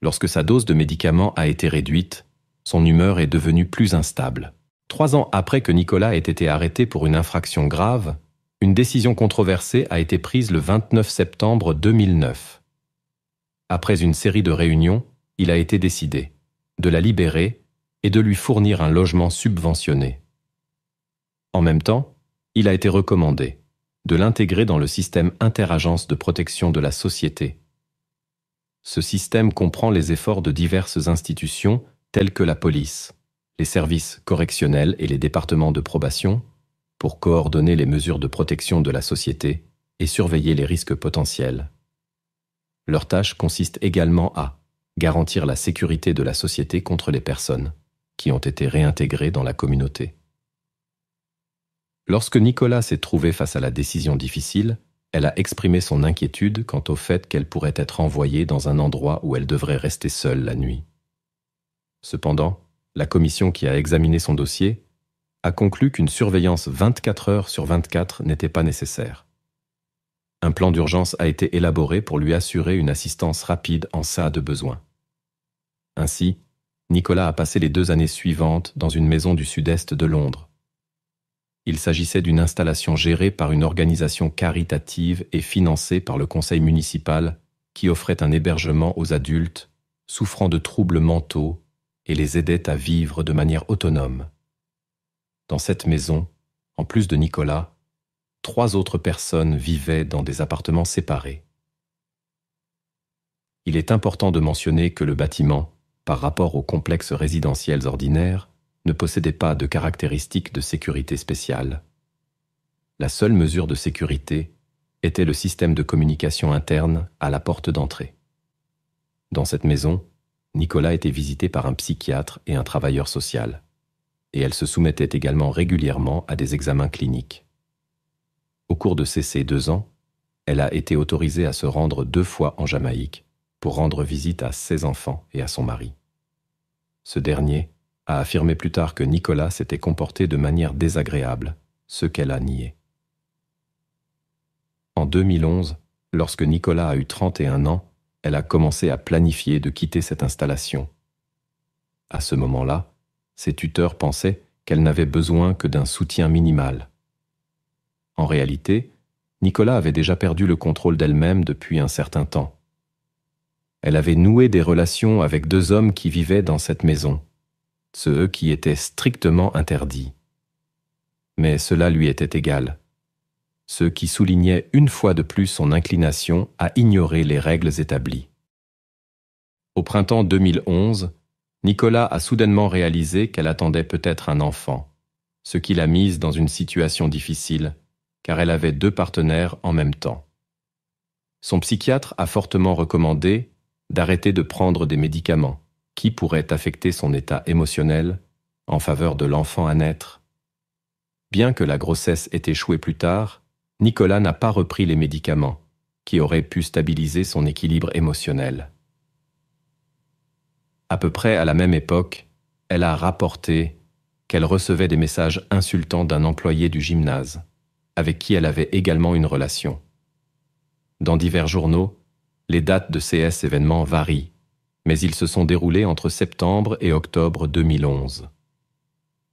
Lorsque sa dose de médicaments a été réduite, son humeur est devenue plus instable. Trois ans après que Nicolas ait été arrêté pour une infraction grave, une décision controversée a été prise le 29 septembre 2009. Après une série de réunions, il a été décidé de la libérer et de lui fournir un logement subventionné. En même temps, il a été recommandé de l'intégrer dans le système interagence de protection de la société. Ce système comprend les efforts de diverses institutions, telles que la police, les services correctionnels et les départements de probation, pour coordonner les mesures de protection de la société et surveiller les risques potentiels. Leur tâche consiste également à garantir la sécurité de la société contre les personnes qui ont été réintégrées dans la communauté. Lorsque Nicolas s'est trouvé face à la décision difficile, elle a exprimé son inquiétude quant au fait qu'elle pourrait être envoyée dans un endroit où elle devrait rester seule la nuit. Cependant, la commission qui a examiné son dossier a conclu qu'une surveillance 24 heures sur 24 n'était pas nécessaire. Un plan d'urgence a été élaboré pour lui assurer une assistance rapide en cas de besoin. Ainsi, Nicolas a passé les deux années suivantes dans une maison du sud-est de Londres, il s'agissait d'une installation gérée par une organisation caritative et financée par le conseil municipal qui offrait un hébergement aux adultes souffrant de troubles mentaux et les aidait à vivre de manière autonome. Dans cette maison, en plus de Nicolas, trois autres personnes vivaient dans des appartements séparés. Il est important de mentionner que le bâtiment, par rapport aux complexes résidentiels ordinaires, ne possédait pas de caractéristiques de sécurité spéciale. La seule mesure de sécurité était le système de communication interne à la porte d'entrée. Dans cette maison, Nicolas était visité par un psychiatre et un travailleur social, et elle se soumettait également régulièrement à des examens cliniques. Au cours de ces, deux ans, elle a été autorisée à se rendre deux fois en Jamaïque pour rendre visite à ses enfants et à son mari. Ce dernier, a affirmé plus tard que Nicolas s'était comporté de manière désagréable, ce qu'elle a nié. En 2011, lorsque Nicolas a eu 31 ans, elle a commencé à planifier de quitter cette installation. À ce moment-là, ses tuteurs pensaient qu'elle n'avait besoin que d'un soutien minimal. En réalité, Nicolas avait déjà perdu le contrôle d'elle-même depuis un certain temps. Elle avait noué des relations avec deux hommes qui vivaient dans cette maison ce e qui étaient strictement interdits. Mais cela lui était égal, ce qui soulignait une fois de plus son inclination à ignorer les règles établies. Au printemps 2011, Nicolas a soudainement réalisé qu'elle attendait peut-être un enfant, ce qui l'a mise dans une situation difficile, car elle avait deux partenaires en même temps. Son psychiatre a fortement recommandé d'arrêter de prendre des médicaments qui pourrait affecter son état émotionnel en faveur de l'enfant à naître. Bien que la grossesse ait échoué plus tard, Nicolas n'a pas repris les médicaments, qui auraient pu stabiliser son équilibre émotionnel. À peu près à la même époque, elle a rapporté qu'elle recevait des messages insultants d'un employé du gymnase, avec qui elle avait également une relation. Dans divers journaux, les dates de ces événements varient, mais ils se sont déroulés entre septembre et octobre 2011.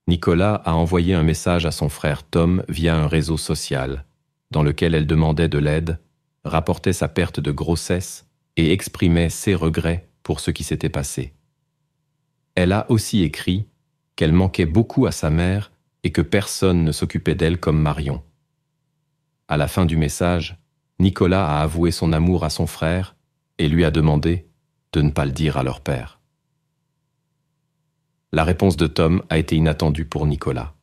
Nicolas a envoyé un message à son frère Tom via un réseau social, dans lequel elle demandait de l'aide, rapportait sa perte de grossesse et exprimait ses regrets pour ce qui s'était passé. Elle a aussi écrit qu'elle manquait beaucoup à sa mère et que personne ne s'occupait d'elle comme Marion. À la fin du message, Nicolas a avoué son amour à son frère et lui a demandé de ne pas le dire à leur père. La réponse de Tom a été inattendue pour Nicolas.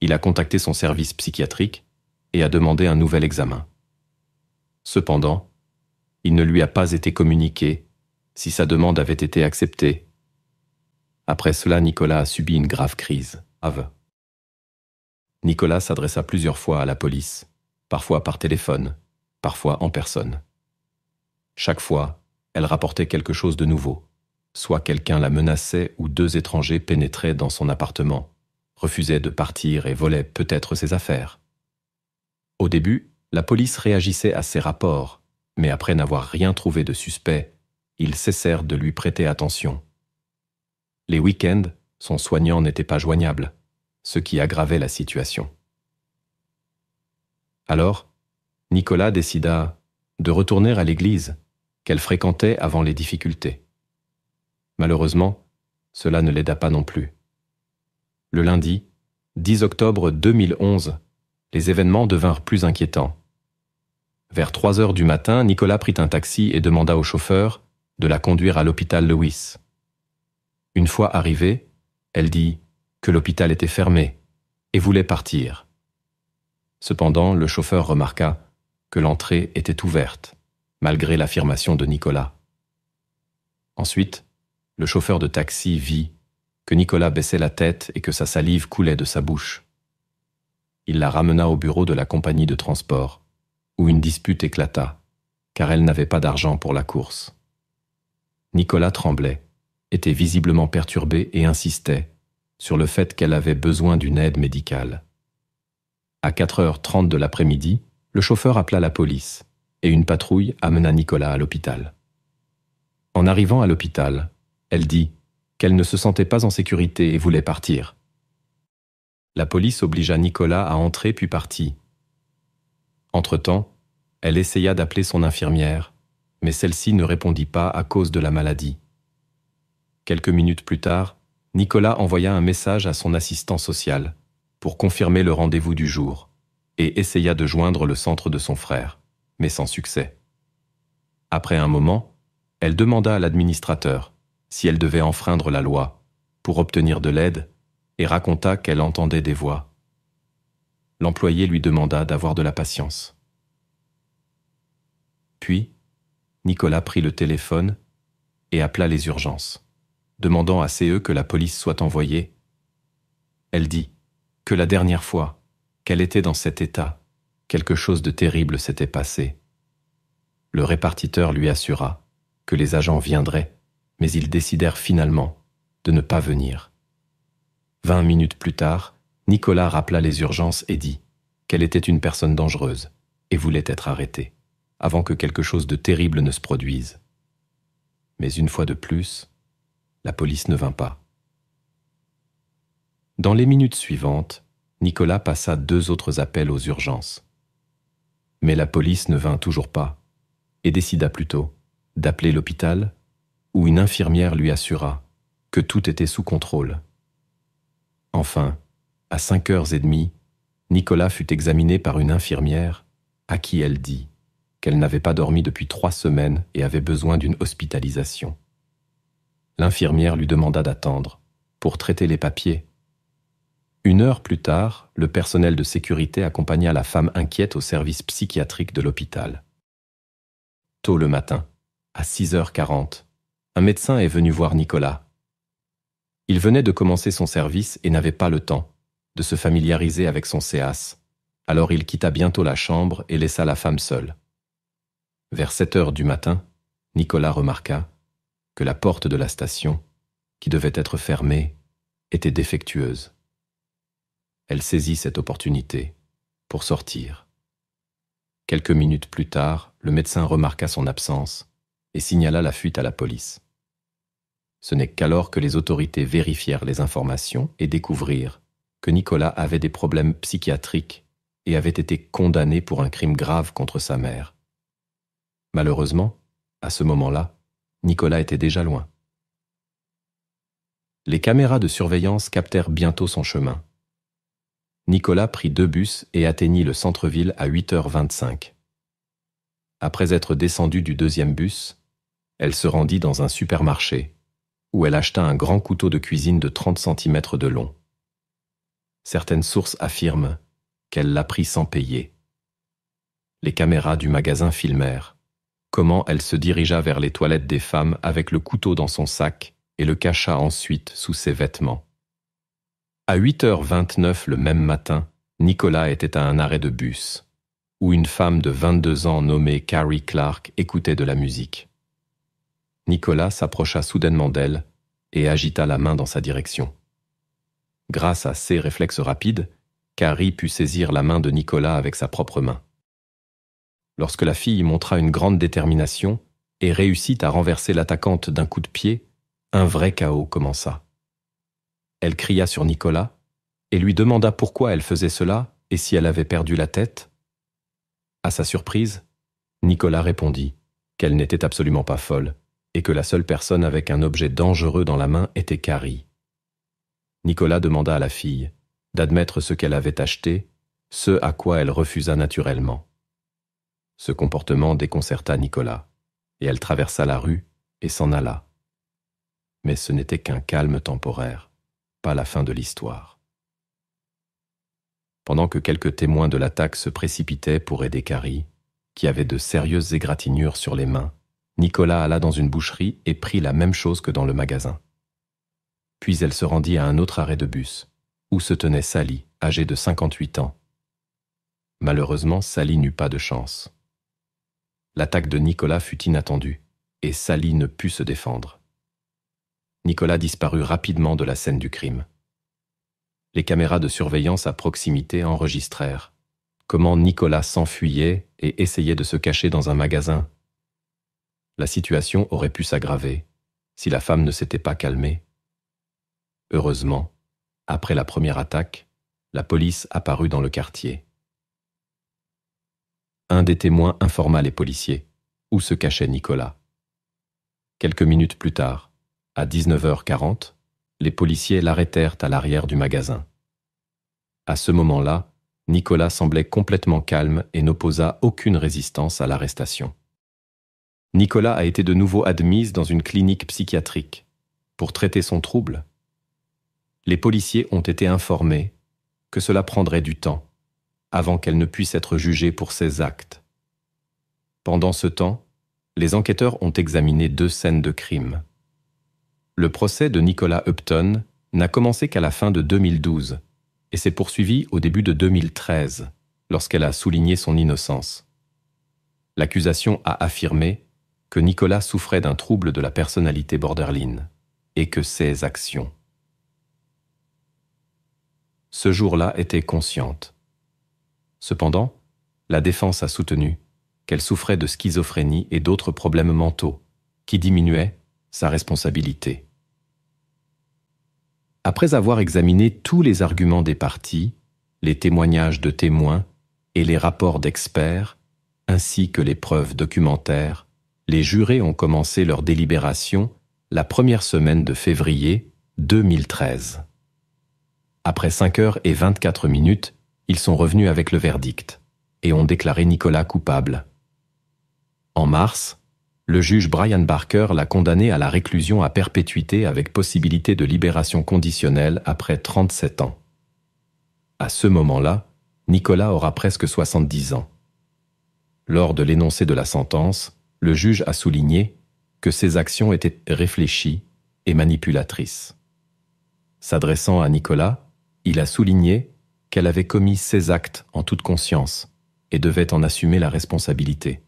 Il a contacté son service psychiatrique et a demandé un nouvel examen. Cependant, il ne lui a pas été communiqué si sa demande avait été acceptée. Après cela, Nicolas a subi une grave crise. aveu. Nicolas s'adressa plusieurs fois à la police, parfois par téléphone, parfois en personne. Chaque fois, elle rapportait quelque chose de nouveau. Soit quelqu'un la menaçait ou deux étrangers pénétraient dans son appartement, refusaient de partir et volaient peut-être ses affaires. Au début, la police réagissait à ses rapports, mais après n'avoir rien trouvé de suspect, ils cessèrent de lui prêter attention. Les week-ends, son soignant n'était pas joignable, ce qui aggravait la situation. Alors, Nicolas décida de retourner à l'église qu'elle fréquentait avant les difficultés. Malheureusement, cela ne l'aida pas non plus. Le lundi, 10 octobre 2011, les événements devinrent plus inquiétants. Vers 3 heures du matin, Nicolas prit un taxi et demanda au chauffeur de la conduire à l'hôpital Lewis. Une fois arrivée, elle dit que l'hôpital était fermé et voulait partir. Cependant, le chauffeur remarqua que l'entrée était ouverte malgré l'affirmation de Nicolas. Ensuite, le chauffeur de taxi vit que Nicolas baissait la tête et que sa salive coulait de sa bouche. Il la ramena au bureau de la compagnie de transport, où une dispute éclata, car elle n'avait pas d'argent pour la course. Nicolas tremblait, était visiblement perturbé et insistait sur le fait qu'elle avait besoin d'une aide médicale. À 4h30 de l'après-midi, le chauffeur appela la police et une patrouille amena Nicolas à l'hôpital. En arrivant à l'hôpital, elle dit qu'elle ne se sentait pas en sécurité et voulait partir. La police obligea Nicolas à entrer puis partit. Entre-temps, elle essaya d'appeler son infirmière, mais celle-ci ne répondit pas à cause de la maladie. Quelques minutes plus tard, Nicolas envoya un message à son assistant social pour confirmer le rendez-vous du jour et essaya de joindre le centre de son frère mais sans succès. Après un moment, elle demanda à l'administrateur si elle devait enfreindre la loi pour obtenir de l'aide et raconta qu'elle entendait des voix. L'employé lui demanda d'avoir de la patience. Puis, Nicolas prit le téléphone et appela les urgences, demandant à CE que la police soit envoyée. Elle dit que la dernière fois qu'elle était dans cet état, quelque chose de terrible s'était passé. Le répartiteur lui assura que les agents viendraient, mais ils décidèrent finalement de ne pas venir. Vingt minutes plus tard, Nicolas rappela les urgences et dit qu'elle était une personne dangereuse et voulait être arrêtée, avant que quelque chose de terrible ne se produise. Mais une fois de plus, la police ne vint pas. Dans les minutes suivantes, Nicolas passa deux autres appels aux urgences. Mais la police ne vint toujours pas, et décida plutôt d'appeler l'hôpital, où une infirmière lui assura que tout était sous contrôle. Enfin, à cinq heures et demie, Nicolas fut examiné par une infirmière, à qui elle dit qu'elle n'avait pas dormi depuis trois semaines et avait besoin d'une hospitalisation. L'infirmière lui demanda d'attendre pour traiter les papiers une heure plus tard, le personnel de sécurité accompagna la femme inquiète au service psychiatrique de l'hôpital. Tôt le matin, à 6h40, un médecin est venu voir Nicolas. Il venait de commencer son service et n'avait pas le temps de se familiariser avec son CAS, alors il quitta bientôt la chambre et laissa la femme seule. Vers 7 heures du matin, Nicolas remarqua que la porte de la station, qui devait être fermée, était défectueuse. Elle saisit cette opportunité pour sortir. Quelques minutes plus tard, le médecin remarqua son absence et signala la fuite à la police. Ce n'est qu'alors que les autorités vérifièrent les informations et découvrirent que Nicolas avait des problèmes psychiatriques et avait été condamné pour un crime grave contre sa mère. Malheureusement, à ce moment-là, Nicolas était déjà loin. Les caméras de surveillance captèrent bientôt son chemin. Nicolas prit deux bus et atteignit le centre-ville à 8h25. Après être descendue du deuxième bus, elle se rendit dans un supermarché, où elle acheta un grand couteau de cuisine de 30 cm de long. Certaines sources affirment qu'elle l'a pris sans payer. Les caméras du magasin filmèrent comment elle se dirigea vers les toilettes des femmes avec le couteau dans son sac et le cacha ensuite sous ses vêtements. À 8h29 le même matin, Nicolas était à un arrêt de bus, où une femme de 22 ans nommée Carrie Clark écoutait de la musique. Nicolas s'approcha soudainement d'elle et agita la main dans sa direction. Grâce à ses réflexes rapides, Carrie put saisir la main de Nicolas avec sa propre main. Lorsque la fille montra une grande détermination et réussit à renverser l'attaquante d'un coup de pied, un vrai chaos commença elle cria sur Nicolas, et lui demanda pourquoi elle faisait cela et si elle avait perdu la tête. À sa surprise, Nicolas répondit qu'elle n'était absolument pas folle et que la seule personne avec un objet dangereux dans la main était Carrie. Nicolas demanda à la fille d'admettre ce qu'elle avait acheté, ce à quoi elle refusa naturellement. Ce comportement déconcerta Nicolas, et elle traversa la rue et s'en alla. Mais ce n'était qu'un calme temporaire la fin de l'histoire. Pendant que quelques témoins de l'attaque se précipitaient pour aider Carrie, qui avait de sérieuses égratignures sur les mains, Nicolas alla dans une boucherie et prit la même chose que dans le magasin. Puis elle se rendit à un autre arrêt de bus, où se tenait Sally, âgée de 58 ans. Malheureusement, Sally n'eut pas de chance. L'attaque de Nicolas fut inattendue, et Sally ne put se défendre. Nicolas disparut rapidement de la scène du crime. Les caméras de surveillance à proximité enregistrèrent comment Nicolas s'enfuyait et essayait de se cacher dans un magasin. La situation aurait pu s'aggraver si la femme ne s'était pas calmée. Heureusement, après la première attaque, la police apparut dans le quartier. Un des témoins informa les policiers où se cachait Nicolas. Quelques minutes plus tard, à 19h40, les policiers l'arrêtèrent à l'arrière du magasin. À ce moment-là, Nicolas semblait complètement calme et n'opposa aucune résistance à l'arrestation. Nicolas a été de nouveau admise dans une clinique psychiatrique pour traiter son trouble. Les policiers ont été informés que cela prendrait du temps avant qu'elle ne puisse être jugée pour ses actes. Pendant ce temps, les enquêteurs ont examiné deux scènes de crime. Le procès de Nicolas Upton n'a commencé qu'à la fin de 2012 et s'est poursuivi au début de 2013, lorsqu'elle a souligné son innocence. L'accusation a affirmé que Nicolas souffrait d'un trouble de la personnalité borderline et que ses actions, ce jour-là, était consciente. Cependant, la défense a soutenu qu'elle souffrait de schizophrénie et d'autres problèmes mentaux qui diminuaient sa responsabilité. Après avoir examiné tous les arguments des parties, les témoignages de témoins et les rapports d'experts, ainsi que les preuves documentaires, les jurés ont commencé leur délibération la première semaine de février 2013. Après 5 heures et 24 minutes, ils sont revenus avec le verdict et ont déclaré Nicolas coupable. En mars, le juge Brian Barker l'a condamné à la réclusion à perpétuité avec possibilité de libération conditionnelle après 37 ans. À ce moment-là, Nicolas aura presque 70 ans. Lors de l'énoncé de la sentence, le juge a souligné que ses actions étaient réfléchies et manipulatrices. S'adressant à Nicolas, il a souligné qu'elle avait commis ses actes en toute conscience et devait en assumer la responsabilité.